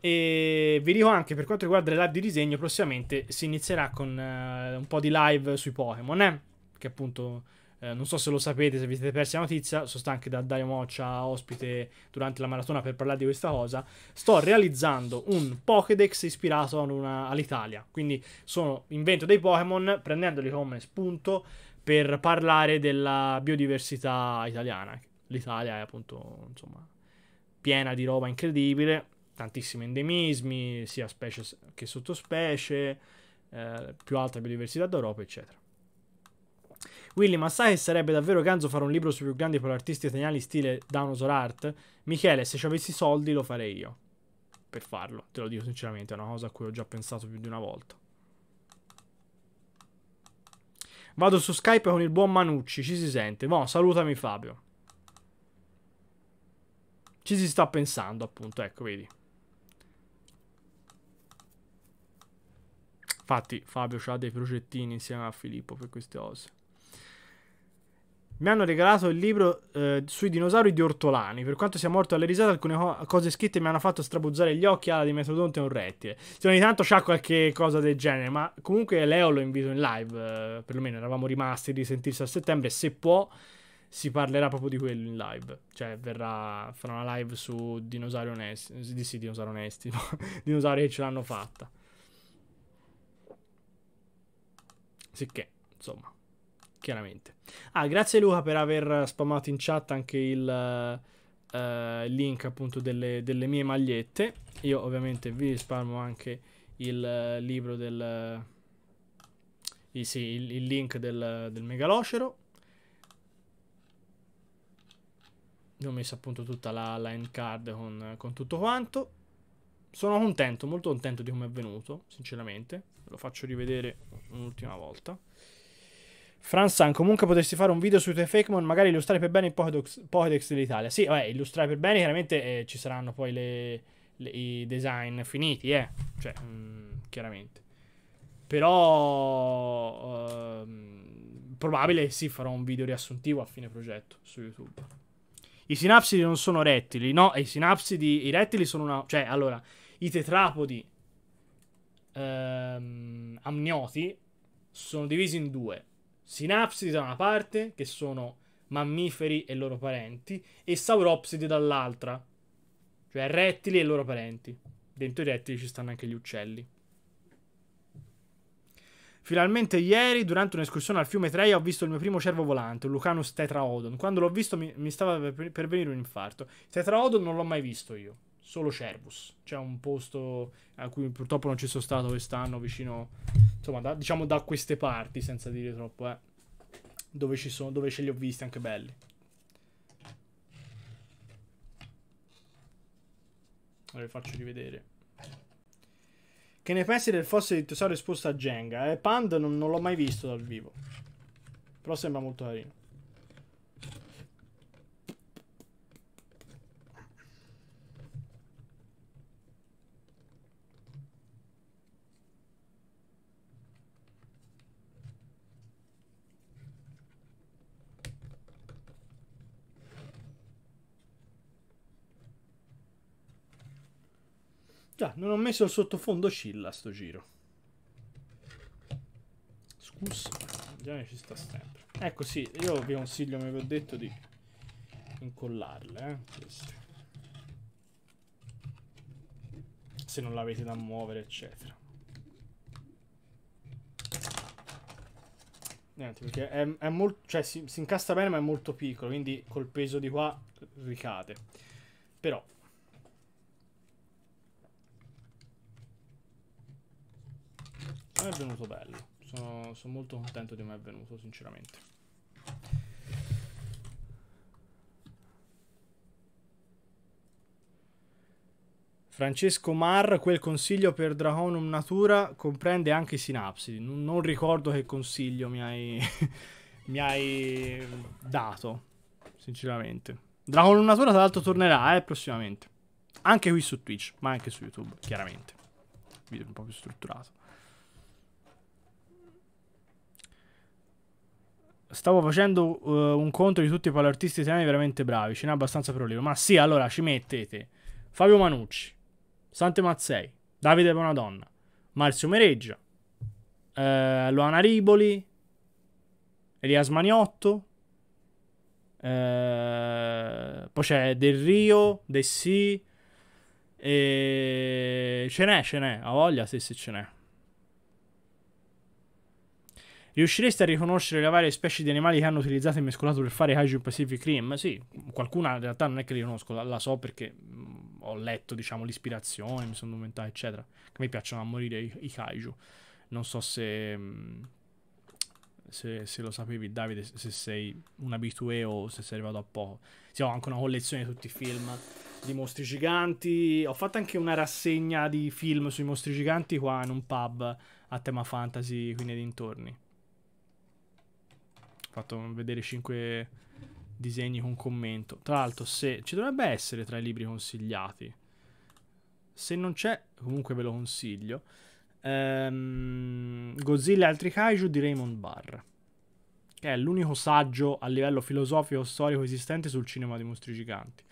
E vi dico anche per quanto riguarda le live di disegno, prossimamente si inizierà con uh, un po' di live sui Pokémon, eh? Che appunto eh, non so se lo sapete, se vi siete persi la notizia, sono stato anche da Dario Moccia ospite durante la maratona per parlare di questa cosa. Sto realizzando un Pokédex ispirato una, all'Italia. Quindi sono, invento dei Pokémon prendendoli come spunto per parlare della biodiversità italiana. L'Italia è appunto, insomma, piena di roba incredibile, tantissimi endemismi, sia specie che sottospecie, eh, più alta biodiversità d'Europa, eccetera. Willy, ma sai che sarebbe davvero ganzo fare un libro sui più grandi polartisti italiani stile Dinosaur Art? Michele, se ci avessi soldi lo farei io. Per farlo, te lo dico sinceramente, è una cosa a cui ho già pensato più di una volta. Vado su Skype con il buon Manucci, ci si sente. Mo, salutami Fabio. Ci si sta pensando, appunto, ecco, vedi. Infatti Fabio ha dei progettini insieme a Filippo per queste cose. Mi hanno regalato il libro eh, sui dinosauri di Ortolani. Per quanto sia morto alle risate, alcune co- cose scritte mi hanno fatto strabuzzare gli occhi alla di Metrodonte e un rettile. Se ogni tanto c'ha qualche cosa del genere, ma comunque Leo lo invito in live. Eh, perlomeno eravamo rimasti di sentirsi a settembre. Se può, si parlerà proprio di quello in live. Cioè, verrà. Farà una live su dinosauri onesti. Di sì, dinosauri onesti. No? dinosauri che ce l'hanno fatta. Sicché, insomma chiaramente. Ah, grazie Luca per aver spammato in chat anche il uh, link appunto delle, delle, mie magliette. Io ovviamente vi spammo anche il uh, libro del... Uh, sì, il, il, link del, del megalocero. Ho messo appunto tutta la line card con, con tutto quanto. Sono contento, molto contento di come è venuto, sinceramente. Lo faccio rivedere un'ultima volta. Fransan, comunque potresti fare un video sui tuoi Fakemon, magari illustrare per bene il Pokédex, dell'Italia. Sì, vabbè, illustrare per bene, chiaramente eh, ci saranno poi le, le, i design finiti, eh. Cioè, mm, chiaramente. Però... Ehm, probabile, sì, farò un video riassuntivo a fine progetto su YouTube. I sinapsidi non sono rettili, no? I sinapsidi... I rettili sono una... Cioè, allora, i tetrapodi ehm, amnioti sono divisi in due sinapsidi da una parte, che sono mammiferi e loro parenti, e sauropsidi dall'altra, cioè rettili e loro parenti. Dentro i rettili ci stanno anche gli uccelli. Finalmente ieri, durante un'escursione al fiume Treia, ho visto il mio primo cervo volante, un Lucanus tetraodon. Quando l'ho visto mi, mi stava per venire un infarto. Tetraodon non l'ho mai visto io solo Cervus. C'è un posto a cui purtroppo non ci sono stato quest'anno, vicino, insomma, da, diciamo da queste parti, senza dire troppo, eh, dove, ci sono, dove ce li ho visti anche belli. Ora vi faccio rivedere. Che ne pensi del fossile di tesoro esposto a Jenga? Eh, Pand non, non l'ho mai visto dal vivo. Però sembra molto carino. Già, non ho messo il sottofondo scilla sto giro. Scusa, Gianni ci sta sempre. Ecco sì, io vi consiglio, mi ho detto di incollarle, eh, queste. Se non l'avete da muovere, eccetera. Niente, perché è, è molto... Cioè, si, si incasta bene, ma è molto piccolo, quindi col peso di qua ricade. Però, me è venuto bello, sono, sono molto contento di me è venuto sinceramente. Francesco Mar, quel consiglio per Draconum Natura comprende anche i sinapsi. Non, non ricordo che consiglio mi hai, mi hai dato, sinceramente. Draconum Natura, tra l'altro, tornerà eh, prossimamente. Anche qui su Twitch, ma anche su YouTube, chiaramente. Video un po' più strutturato. Stavo facendo uh, un conto di tutti i palartisti italiani veramente bravi, ce n'è abbastanza problemi. Ma sì, allora ci mettete Fabio Manucci, Sante Mazzei, Davide Bonadonna, Marzio Mereggia, eh, Luana Riboli, Elias Maniotto, eh, poi c'è Del Rio, De Sì, e ce n'è, ce n'è, ha voglia, sì, sì, ce n'è. Riusciresti a riconoscere le varie specie di animali che hanno utilizzato e mescolato per fare Kaiju Pacific Rim? Sì, qualcuna in realtà non è che li conosco, la, la so perché mh, mm, ho letto, diciamo, l'ispirazione, mi sono documentato, eccetera. Che mi piacciono a morire i, i Kaiju. Non so se, mh, mm, se, se, lo sapevi, Davide, se sei un abitué o se sei arrivato a poco. Sì, ho anche una collezione di tutti i film di mostri giganti. Ho fatto anche una rassegna di film sui mostri giganti qua in un pub a tema fantasy, quindi nei dintorni fatto vedere 5 disegni con commento. Tra l'altro, se ci dovrebbe essere tra i libri consigliati. Se non c'è, comunque ve lo consiglio. Ehm, Godzilla e altri kaiju di Raymond Barr, che è l'unico saggio a livello filosofico o storico esistente sul cinema dei mostri giganti.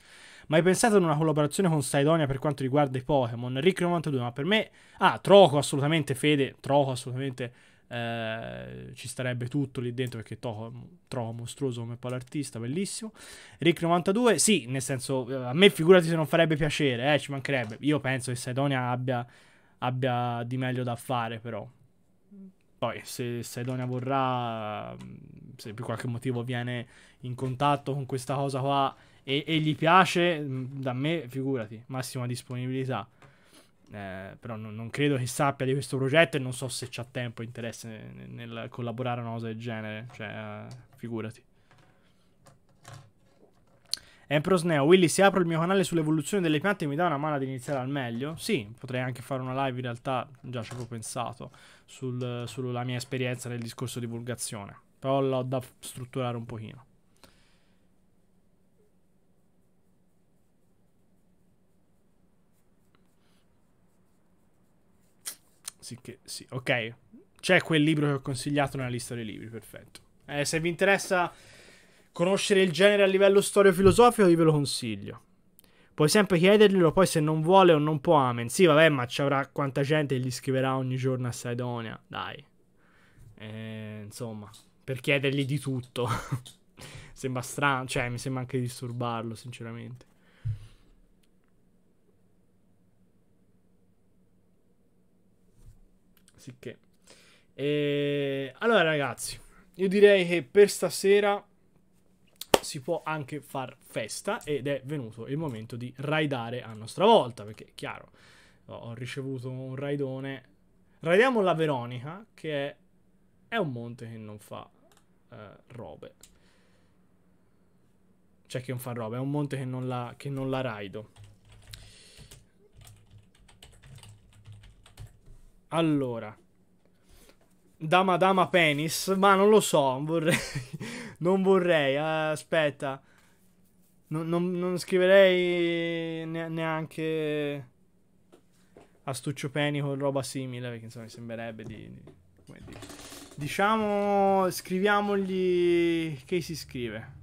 Mai pensato ad una collaborazione con Saidonia per quanto riguarda i Pokémon? Rick92, ma per me... Ah, Troco assolutamente, Fede, Troco assolutamente eh, ci starebbe tutto lì dentro perché Toho trovo mostruoso come poi l'artista, bellissimo. Rick 92, sì, nel senso, eh, a me figurati se non farebbe piacere, eh, ci mancherebbe. Io penso che Sidonia abbia, abbia di meglio da fare però. Poi, se Sidonia vorrà, se per qualche motivo viene in contatto con questa cosa qua e, e gli piace, mm, da me, figurati, massima disponibilità. Eh, però no, non credo che sappia di questo progetto e non so se c'ha tempo e interesse nel, nel, collaborare a una cosa del genere. Cioè, uh, figurati. Empros Neo, Willy, se apro il mio canale sull'evoluzione delle piante mi dà una mano ad iniziare al meglio? Sì, potrei anche fare una live in realtà, già ci avevo pensato, sul, sulla mia esperienza nel discorso divulgazione. Però l'ho da strutturare un pochino. Sicché, sì, ok. C'è quel libro che ho consigliato nella lista dei libri, perfetto. Eh, se vi interessa conoscere il genere a livello storio-filosofico, io ve lo consiglio. Puoi sempre chiederglielo, poi se non vuole o non può, amen. Sì, vabbè, ma ci avrà quanta gente che gli scriverà ogni giorno a Saidonia, dai. Eh, insomma, per chiedergli di tutto. sembra strano, cioè mi sembra anche disturbarlo, sinceramente. Sicché. E... Allora ragazzi, io direi che per stasera si può anche far festa ed è venuto il momento di raidare a nostra volta, perché chiaro, ho ricevuto un raidone. Raidiamo la Veronica, che è, è un monte che non fa eh, robe. Cioè che non fa robe, è un monte che non la, che non la raido. Allora. Dama Dama Penis, ma non lo so, vorrei, non vorrei, eh, aspetta. Non, non, non, scriverei neanche Astuccio Penico o roba simile, perché insomma mi sembrerebbe di... di come dire. Diciamo, scriviamogli che si scrive.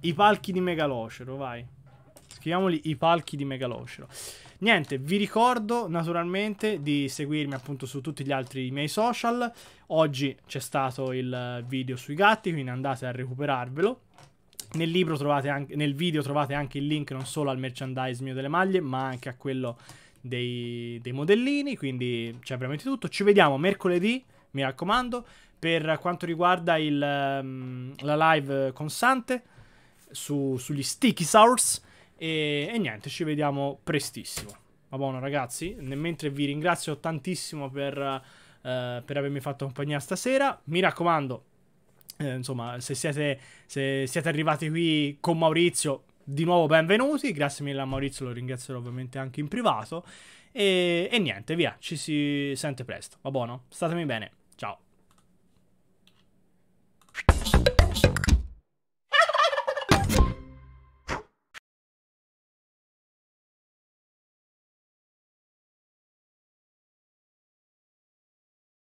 I palchi di Megalocero, vai. Scriviamogli i palchi di Megalocero. Niente, vi ricordo naturalmente di seguirmi appunto su tutti gli altri miei social. Oggi c'è stato il video sui gatti, quindi andate a recuperarvelo. Nel, trovate anche, nel video trovate anche il link non solo al merchandise mio delle maglie, ma anche a quello dei, dei modellini. Quindi c'è veramente tutto. Ci vediamo mercoledì, mi raccomando. Per quanto riguarda il, ehm, la live eh, con Sante su, sugli sticky sours. E, e niente, ci vediamo prestissimo. Ma buono ragazzi, Nel mentre vi ringrazio tantissimo per, eh, per avermi fatto compagnia stasera, mi raccomando, eh, insomma, se siete, se siete arrivati qui con Maurizio, di nuovo benvenuti, grazie mille a Maurizio, lo ringrazierò ovviamente anche in privato. E, e niente, via, ci si sente presto, va buono? Statemi bene, ciao.